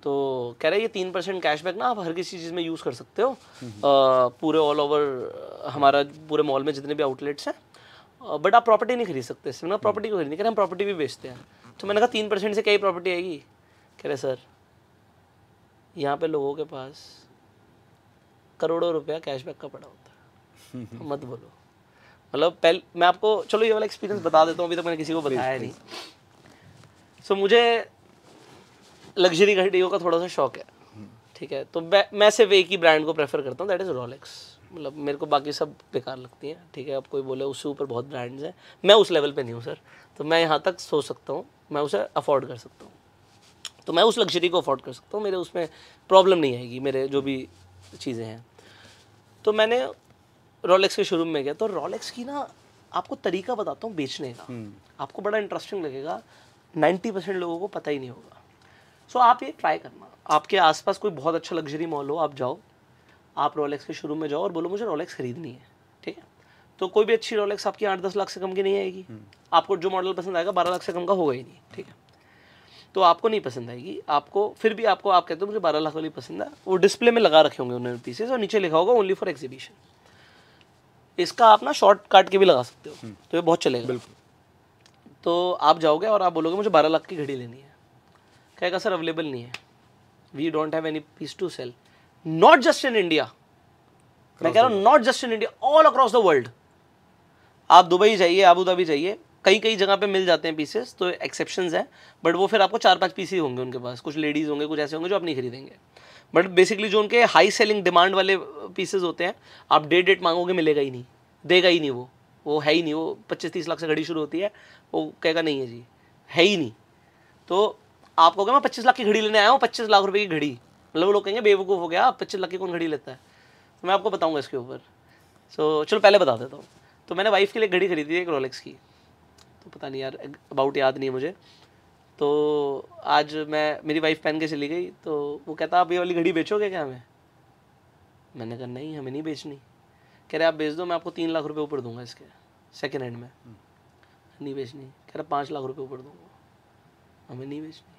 तो कह रहे ये तीन परसेंट कैशबैक ना आप हर किसी चीज़ में यूज़ कर सकते हो आ, पूरे ऑल ओवर हमारा पूरे मॉल में जितने भी आउटलेट्स हैं बट आप प्रॉपर्टी नहीं खरीद सकते इसमें ना प्रॉपर्टी को नहीं कह रहे हम प्रॉपर्टी भी बेचते हैं तो मैंने कहा तीन परसेंट से कई प्रॉपर्टी आएगी कह रहे सर यहाँ पे लोगों के पास करोड़ों रुपया कैशबैक का पड़ा होता है मत बोलो मतलब पहले मैं आपको चलो ये वाला एक्सपीरियंस बता देता हूँ अभी तक मैंने किसी को बताया नहीं सो so, मुझे लग्जरी घड़ियों का थोड़ा सा शौक है हम्म। ठीक है तो मैं सिर्फ एक ही ब्रांड को प्रेफर करता हूँ दैट इज़ रोलेक्स मतलब मेरे को बाकी सब बेकार लगती हैं ठीक है अब कोई बोले उससे ऊपर बहुत ब्रांड्स हैं मैं उस लेवल पे नहीं हूँ सर तो मैं यहाँ तक सोच सकता हूँ मैं उसे अफोर्ड कर सकता हूँ तो मैं उस लग्जरी को अफोर्ड कर सकता हूँ मेरे उसमें प्रॉब्लम नहीं आएगी मेरे जो भी चीज़ें हैं तो मैंने रोलेक्स के शोरूम में गया तो रोलेक्स की ना आपको तरीका बताता हूँ बेचने का हम्म। आपको बड़ा इंटरेस्टिंग लगेगा नाइन्टी परसेंट लोगों को पता ही नहीं होगा सो आप ये ट्राई करना आपके आसपास कोई बहुत अच्छा लग्जरी मॉल हो आप जाओ आप रोलेक्स के शोरूम में जाओ और बोलो मुझे रोलेक्स खरीदनी है ठीक है तो कोई भी अच्छी रोलेक्स आपकी आठ दस लाख से कम की नहीं आएगी हम्म। आपको जो मॉडल पसंद आएगा बारह लाख से कम का होगा ही नहीं ठीक है तो आपको नहीं पसंद आएगी आपको फिर भी आपको आप कहते हो मुझे बारह लाख वाली पसंद है वो डिस्प्ले में लगा रखे होंगे उन्होंने पीसेस और नीचे लिखा होगा ओनली फॉर एग्जीबिशन इसका आप ना शॉर्ट काट के भी लगा सकते हो हम्म। तो ये बहुत चलेगा बिल्कुल तो आप जाओगे और आप बोलोगे मुझे बारह लाख की घड़ी लेनी है कहेगा सर अवेलेबल नहीं है we don't have any piece to sell not just in India मैं कह रहा हूँ not just in India all across the world आप दुबई जाइए आबू धाबी जाइए कई कई जगह पे मिल जाते हैं पीसेस तो एक्सेप्शन हैं बट वो फिर आपको चार पाँच पीस ही होंगे उनके पास कुछ लेडीज़ होंगे कुछ ऐसे होंगे जो आप नहीं खरीदेंगे बट बेसिकली जो उनके हाई सेलिंग डिमांड वाले पीसेज होते हैं आप डेट डेट मांगोगे मिलेगा ही नहीं देगा ही नहीं वो वो है ही नहीं वो पच्चीस तीस लाख से घड़ी शुरू होती है वो कहेगा नहीं है जी है ही नहीं तो आप कहोगे मैं पच्चीस लाख की घड़ी लेने आया हूँ पच्चीस लाख रुपये की घड़ी मतलब लोग कहेंगे बेवकूफ़ हो गया आप पच्चीस लाख की कौन घड़ी लेता है तो मैं आपको बताऊँगा इसके ऊपर सो so, चलो पहले बता देता हूँ तो मैंने वाइफ के लिए घड़ी खरीदी है एक रोलेक्स की तो पता नहीं यार अबाउट याद नहीं है मुझे तो आज मैं मेरी वाइफ पहन के चली गई तो वो कहता आप ये वाली घड़ी बेचोगे क्या हमें मैंने कहा नहीं हमें नहीं बेचनी कह रहे आप बेच दो मैं आपको तीन लाख रुपये ऊपर दूंगा इसके सेकेंड हैंड में हम्म। नहीं बेचनी कह रहा पाँच लाख रुपये ऊपर दूंगा हमें नहीं बेचनी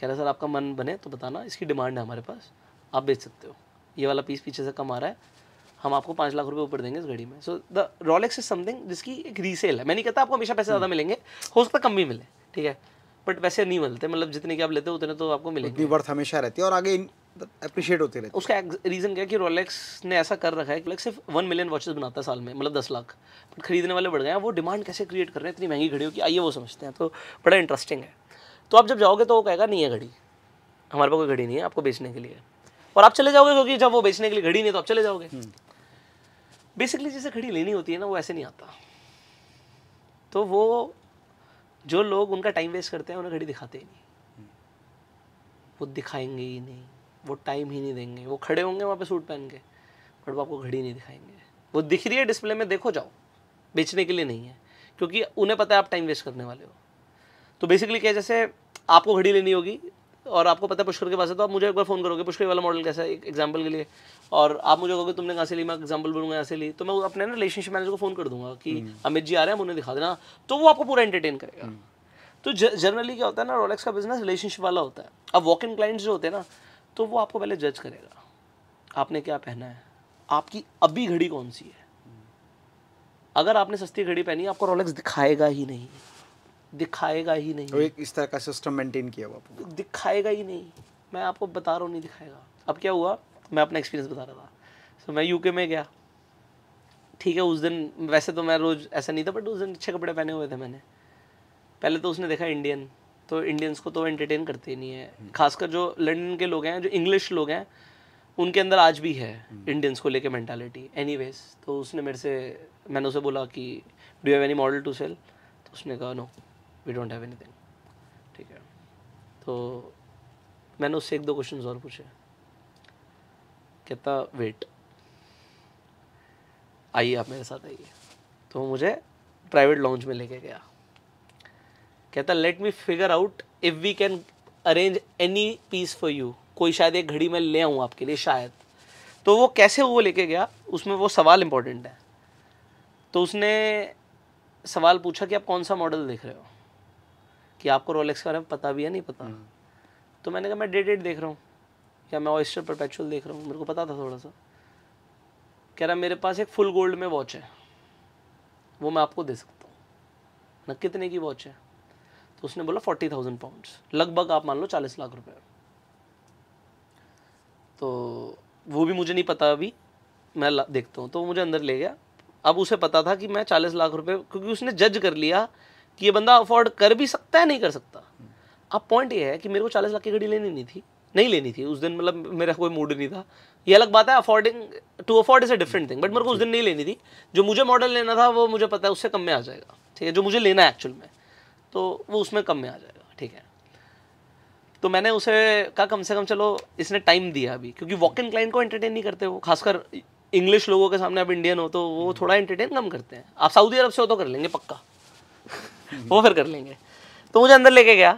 कह रहा सर आपका मन बने तो बताना इसकी डिमांड है हमारे पास आप बेच सकते हो ये वाला पीस पीछे से कम आ रहा है हम आपको पाँच लाख रुपये ऊपर देंगे इस घड़ी में so the Rolex is something जिसकी एक रीसेल है मैं नहीं कहता आपको हमेशा पैसे ज़्यादा हम्म। मिलेंगे हो सकता कम भी मिले ठीक है बट वैसे नहीं मिलते मतलब जितने की आप लेते हो उतने तो आपको मिलेंगे वर्थ हमेशा रहती है और आगे अप्रिशिएट होते रहते उसका रीज़न क्या है कि रोलेक्स ने ऐसा कर रखा है कि सिर्फ वन मिलियन वॉचेस बनाता है साल में मतलब दस लाख बट खरीदने वाले बढ़ गए हैं वो डिमांड कैसे क्रिएट कर रहे हैं इतनी महंगी घड़ियों की आइए वो समझते हैं तो बड़ा इंटरेस्टिंग है तो आप जब जाओगे तो वो कहेगा नहीं है घड़ी हमारे पास कोई घड़ी नहीं है आपको बेचने के लिए और आप चले जाओगे क्योंकि जब वो बेचने के लिए घड़ी नहीं तो आप चले जाओगे हम्म। बेसिकली जैसे घड़ी लेनी होती है ना वो ऐसे नहीं आता तो वो जो लोग उनका टाइम वेस्ट करते हैं उन्हें घड़ी दिखाते ही नहीं वो दिखाएंगे ही नहीं वो टाइम ही नहीं देंगे वो खड़े होंगे वहाँ पे सूट पहन के बट वो आपको घड़ी नहीं दिखाएंगे वो दिख रही है डिस्प्ले में देखो जाओ बेचने के लिए नहीं है क्योंकि उन्हें पता है आप टाइम वेस्ट करने वाले हो तो बेसिकली क्या जैसे आपको घड़ी लेनी होगी और आपको पता है पुष्कर के पास है तो आप मुझे एक बार फ़ोन करोगे पुष्कर वाला मॉडल कैसा है एक एग्जाम्पल के लिए और आप मुझे कहोगे तुमने कहाँ से ली मैं एग्जाम्पल बोलूँगा यहाँ से ली तो मैं अपने ना रिलेशनशिप मैनेजर को फ़ोन कर दूंगा कि हम्म। अमित जी आ रहे हैं उन्हें दिखा देना तो वो आपको पूरा एंटरटेन करेगा हम्म। तो जनरली क्या होता है ना रोलेक्स का बिजनेस रिलेशनशिप वाला होता है अब वॉक इन क्लाइंट्स जो होते हैं ना तो वो आपको पहले जज करेगा आपने क्या पहना है आपकी अभी घड़ी कौन सी है हम्म। अगर आपने सस्ती घड़ी पहनी है आपको रोलेक्स दिखाएगा ही नहीं दिखाएगा ही नहीं तो एक इस तरह का सिस्टम मेंटेन किया हुआ दिखाएगा ही नहीं मैं आपको बता रहा हूँ नहीं दिखाएगा अब क्या हुआ मैं अपना एक्सपीरियंस बता रहा था सो so, मैं यूके में गया ठीक है उस दिन वैसे तो मैं रोज़ ऐसा नहीं था बट उस दिन अच्छे कपड़े पहने हुए थे मैंने पहले तो उसने देखा इंडियन तो इंडियंस को तो एंटरटेन करते ही नहीं है हम्म। खासकर जो लंडन के लोग हैं जो इंग्लिश लोग हैं उनके अंदर आज भी है इंडियंस हम्म। को लेके मैंटालिटी एनी तो उसने मेरे से मैंने उसे बोला कि do have any model to sell तो उसने कहा no no. We don't have anything ठीक है तो मैंने उससे एक दो क्वेश्चन और पूछे कहता वेट आइए आप मेरे साथ आइए तो मुझे प्राइवेट लॉन्च में लेके गया कहता let me figure out if we can arrange any piece for you कोई शायद एक घड़ी में ले आऊँ आपके लिए शायद तो वो कैसे वो लेके गया उसमें वो सवाल इम्पोर्टेंट है तो उसने सवाल पूछा कि आप कौन सा मॉडल देख रहे हो कि आपको रोलेक्स के बारे में पता भी है नहीं पता हम्म। तो मैंने कहा मैं डे डेट देख रहा हूँ या मैं ऑयस्टर परपेचुअल देख रहा हूँ मेरे को पता था थोड़ा सा कह रहा मेरे पास एक फुल गोल्ड में वॉच है वो मैं आपको दे सकता हूँ ना कितने की वॉच है तो उसने बोला फोर्टी थाउजेंड पाउंड्स लगभग आप मान लो चालीस लाख रुपए तो वो भी मुझे नहीं पता अभी मैं देखता हूँ तो वो मुझे अंदर ले गया अब उसे पता था कि मैं चालीस लाख रुपए क्योंकि उसने जज कर लिया कि ये बंदा अफोर्ड कर भी सकता है नहीं कर सकता अब पॉइंट ये है कि मेरे को चालीस लाख की गाड़ी लेनी नहीं थी नहीं लेनी थी उस दिन मतलब मेरा कोई मूड नहीं था ये अलग बात है affording to afford is a different thing but मेरे को उस दिन नहीं लेनी थी जो मुझे मॉडल लेना था वो मुझे पता है उससे कम में आ जाएगा ठीक है जो मुझे लेना है एक्चुअल में तो वो उसमें कम में आ जाएगा ठीक है तो मैंने उसे कहा कम से कम चलो इसने टाइम दिया अभी क्योंकि वॉक इन क्लाइंट को एंटरटेन नहीं करते वो खासकर इंग्लिश लोगों के सामने आप इंडियन हो तो वो थोड़ा एंटरटेन कम करते हैं आप सऊदी अरब से हो तो कर लेंगे पक्का वो फिर कर लेंगे तो मुझे अंदर लेके गया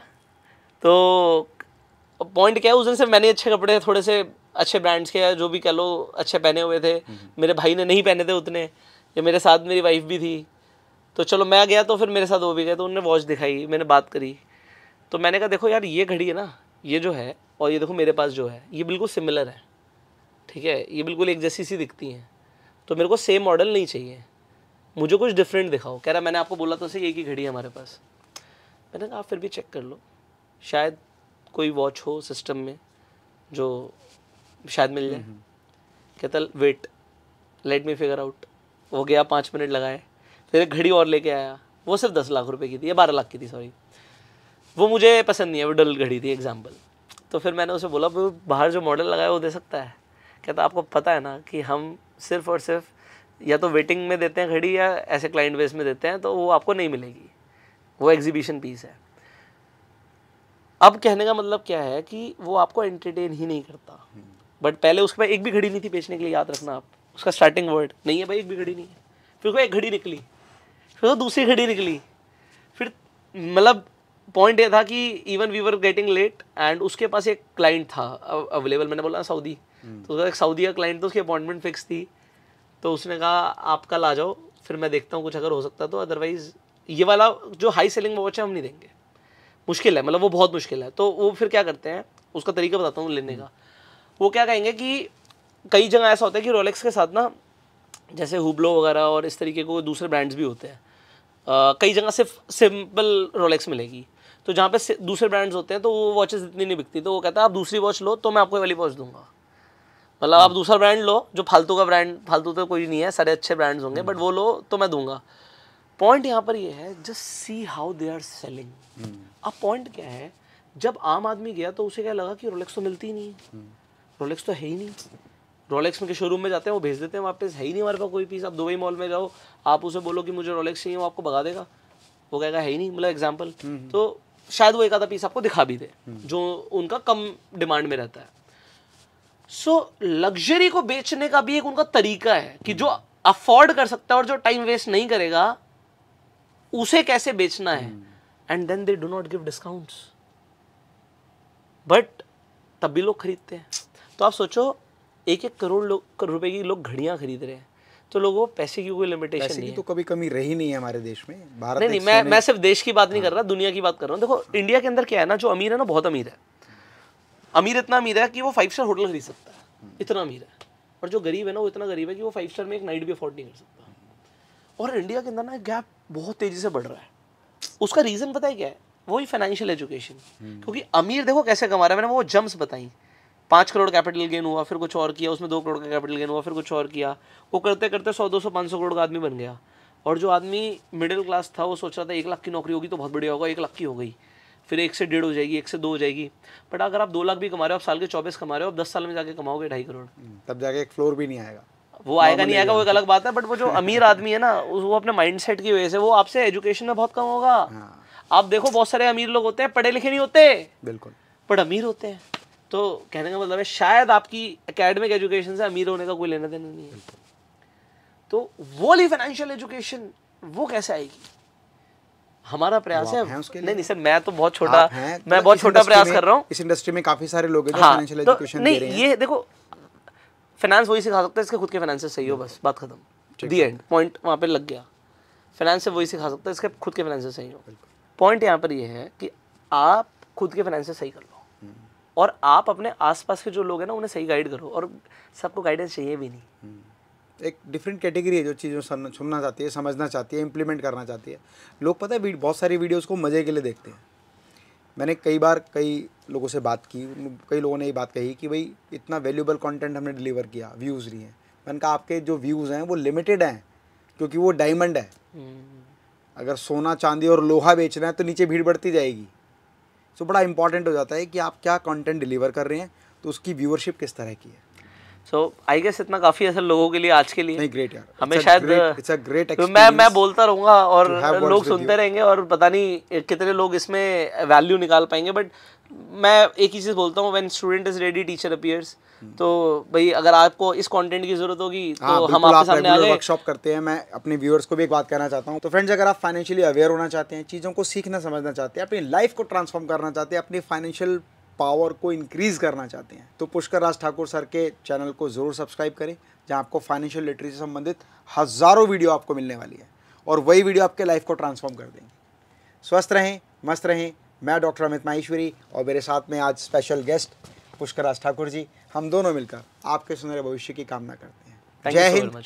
तो पॉइंट क्या है उस दिन से मैंने अच्छे कपड़े थोड़े से अच्छे ब्रांड्स के जो भी कह लो अच्छे पहने हुए थे हम्म। मेरे भाई ने नहीं पहने थे उतने या मेरे साथ मेरी वाइफ भी थी तो चलो मैं गया तो फिर मेरे साथ वो भी गया तो उनने वॉच दिखाई मैंने बात करी तो मैंने कहा देखो यार ये घड़ी है ना ये जो है और ये देखो मेरे पास जो है ये बिल्कुल सिमिलर है ठीक है ये बिल्कुल एक जैसी सी दिखती हैं तो मेरे को सेम मॉडल नहीं चाहिए मुझे कुछ डिफरेंट दिखाओ कह रहा मैंने आपको बोला तो सही एक ही घड़ी है हमारे पास मैंने कहा आप फिर भी चेक कर लो शायद कोई वॉच हो सिस्टम में जो शायद मिल जाए हम्म, हम्म। कहता wait let me figure out वो गया पाँच मिनट लगाए फिर एक घड़ी और लेके आया वो सिर्फ दस लाख रुपए की थी या बारह लाख की थी सॉरी वो मुझे पसंद नहीं है वो डल घड़ी थी एग्जाम्पल तो फिर मैंने उसे बोला वो बाहर जो मॉडल लगाया वो दे सकता है कहता आपको पता है ना कि हम सिर्फ और सिर्फ या तो वेटिंग में देते हैं घड़ी या ऐसे क्लाइंट बेस में देते हैं तो वो आपको नहीं मिलेगी वो एग्जीबिशन पीस है अब कहने का मतलब क्या है कि वो आपको एंटरटेन ही नहीं करता बट पहले उसके पास एक भी घड़ी नहीं थी बेचने के लिए याद रखना आप उसका स्टार्टिंग वर्ड नहीं है भाई एक भी घड़ी नहीं है फिर उसको एक घड़ी निकली फिर वो दूसरी घड़ी निकली फिर मतलब पॉइंट ये था कि even we were getting late and उसके पास एक क्लाइंट था अवेलेबल मैंने बोला सऊदी हम्म। तो उसका एक सऊदी का क्लाइंट था उसकी अपॉइंटमेंट फिक्स थी तो उसने कहा आप कल आ जाओ फिर मैं देखता हूँ कुछ अगर हो सकता तो अदरवाइज़ ये वाला जो हाई सेलिंग वॉच है हम नहीं देंगे मुश्किल है मतलब वो बहुत मुश्किल है तो वो फिर क्या करते हैं उसका तरीका बताता हूँ लेने का वो क्या कहेंगे कि कई जगह ऐसा होता है कि रोलेक्स के साथ ना जैसे हुबलो वगैरह और इस तरीके को दूसरे ब्रांड्स भी होते हैं कई जगह सिर्फ सिंपल रोलेक्स मिलेगी तो जहाँ पे दूसरे ब्रांड्स होते हैं तो वो वॉचेस इतनी नहीं बिकती तो वो कहता है आप दूसरी वॉच लो तो मैं आपको वाली वॉच दूंगा मतलब हाँ। आप दूसरा ब्रांड लो जो फालतू का ब्रांड फालतू तो कोई नहीं है सारे अच्छे ब्रांड्स होंगे बट हम्म। वो लो तो मैं दूंगा पॉइंट यहाँ पर ये है just see how they are selling अब पॉइंट क्या है जब आम आदमी गया तो उसे क्या लगा कि रोलेक्स तो मिलती ही नहीं है रोलेक्स हम्म। तो है ही नहीं रोलेक्स में के शोरूम में जाते हैं वो भेज देते हैं वापस है ही नहीं हमारे पास कोई पीस आप दुबई मॉल में जाओ आप उसे बोलो कि मुझे रोलेक्स चाहिए वो आपको भगा देगा वो कहेगा है ही नहीं मतलब एग्जाम्पल हम्म। तो शायद वो एक आधा पीस आपको दिखा भी दे जो उनका कम डिमांड में रहता है सो लग्जरी को बेचने का भी एक उनका तरीका है कि जो अफोर्ड कर सकता है और जो टाइम वेस्ट नहीं करेगा उसे कैसे बेचना है and then they do not give discounts but तब भी लोग खरीदते हैं तो आप सोचो एक एक करोड़ लोग रुपए की लोग घड़ियां खरीद रहे हैं तो लोगों पैसे की कोई लिमिटेशन नहीं है तो कभी कमी रही नहीं है हमारे देश में भारत नहीं नहीं मैं मैं सिर्फ देश की बात नहीं हाँ। कर रहा दुनिया की बात कर रहा हूँ देखो इंडिया हाँ। के अंदर क्या है ना जो अमीर है ना बहुत अमीर है अमीर इतना अमीर है कि वो फाइव स्टार होटल खरीद सकता है इतना अमीर है और जो गरीब है ना वो इतना गरीब है कि वो फाइव स्टार में एक नाइट भी अफोर्ड नहीं कर सकता और इंडिया के अंदर ना गैप बहुत तेजी से बढ़ रहा है उसका रीज़न पता है क्या है वही फाइनेंशियल एजुकेशन हम्म। क्योंकि अमीर देखो कैसे कमा रहा है मैंने वो जम्स बताई पाँच करोड़ कैपिटल गेन हुआ फिर कुछ और किया उसमें दो करोड़ का कैपिटल गेन हुआ फिर कुछ और किया वो करते करते सौ दो सौ पाँच सौ करोड़ का आदमी बन गया और जो आदमी मिडिल क्लास था वो सोच रहा था एक लाख की नौकरी होगी तो बहुत बढ़िया होगा एक लाख की हो गई फिर एक से डेढ़ हो जाएगी एक से दो हो जाएगी बट अगर आप दो लाख भी कमा रहे हो आप साल के चौबीस कमा रहे हो आप दस साल में जाके कमाओगे ढाई करोड़ हम्म, तब जाके एक फ्लोर भी नहीं आएगा वो आएगा नहीं आएगा वो एक अलग बात है बट वो जो अमीर आदमी है ना वो अपने माइंड की वजह से वो आपसे एजुकेशन में बहुत कम होगा हाँ। आप देखो बहुत सारे अमीर लोग होते हैं पढ़े लिखे नहीं होते बिल्कुल बट अमीर होते हैं तो कहने का मतलब है शायद आपकी अकेडमिक एजुकेशन से अमीर होने का कोई लेना देना नहीं है तो वो ली फाइनेंशियल एजुकेशन वो कैसे आएगी हमारा प्रयास तो है नहीं नहीं सर मैं तो बहुत छोटा तो मैं बहुत छोटा प्रयास कर रहा हूँ इस इंडस्ट्री में काफी सारे लोग हाँ, तो ये देखो फाइनेंस वही सिखा सकता है इसके खुद के फाइनेंस सही हो बस बात खत्म दी एंड पॉइंट वहाँ पे लग गया फाइनेंस वही सिखा सकता है इसके खुद के फाइनेंस सही हो पॉइंट यहाँ पर ये है कि आप खुद के फाइनेंस सही कर लो हम्म। और आप अपने आसपास के जो लोग हैं ना उन्हें सही गाइड करो और सबको गाइडेंस चाहिए भी नहीं हम्म। एक डिफरेंट कैटेगरी है जो चीज़ों सुनना चाहती है समझना चाहती है इम्प्लीमेंट करना चाहती है लोग पता है बहुत सारी वीडियोज़ को मज़े के लिए देखते हैं मैंने कई बार कई लोगों से बात की कई लोगों ने ये बात कही कि भाई इतना वैल्यूबल कंटेंट हमने डिलीवर किया व्यूज़ नहीं है मैंने कहा आपके जो व्यूज़ हैं वो लिमिटेड हैं क्योंकि वो डायमंड है हम्म। अगर सोना चांदी और लोहा बेचना है तो नीचे भीड़ बढ़ती जाएगी सो बड़ा इंपॉर्टेंट हो जाता है कि आप क्या कंटेंट डिलीवर कर रहे हैं तो उसकी व्यूअरशिप किस तरह की है सो आई गेस इतना काफी असर लोगों के लिए आज के लिए नहीं ग्रेट यार हमें शायद इट्स अ ग्रेट एक्सपीरियंस मैं मैं बोलता रहूंगा और लोग सुनते रहेंगे और पता नहीं कितने लोग इसमें वैल्यू निकाल पाएंगे बट मैं एक ही चीज़ बोलता हूँ when student is ready teacher appears तो भाई अगर आपको इस कंटेंट की जरूरत होगी तो हाँ, हम आपके सामने आ गए वर्कशॉप करते हैं मैं अपने व्यूअर्स को भी एक बात कहना चाहता हूँ तो फ्रेंड्स अगर आप फाइनेंशियली अवेयर होना चाहते हैं चीज़ों को सीखना समझना चाहते हैं अपनी लाइफ को ट्रांसफॉर्म करना चाहते हैं अपनी फाइनेंशियल पावर को इंक्रीज़ करना चाहते हैं तो पुष्कर राज ठाकुर सर के चैनल को ज़रूर सब्सक्राइब करें जहाँ आपको फाइनेंशियल लिटरेसी से संबंधित हज़ारों वीडियो आपको मिलने वाली है और वही वीडियो आपके लाइफ को ट्रांसफॉर्म कर देंगे स्वस्थ रहें मस्त रहें मैं डॉक्टर अमित माहेश्वरी और मेरे साथ में आज स्पेशल गेस्ट पुष्कर राज ठाकुर जी हम दोनों मिलकर आपके सुनहरे भविष्य की कामना करते हैं जय हिंद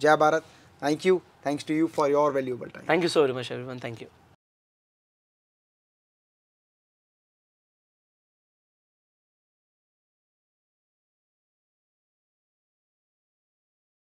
जय Bharat thank you thanks to you for your valuable time thank you so very much everyone thank you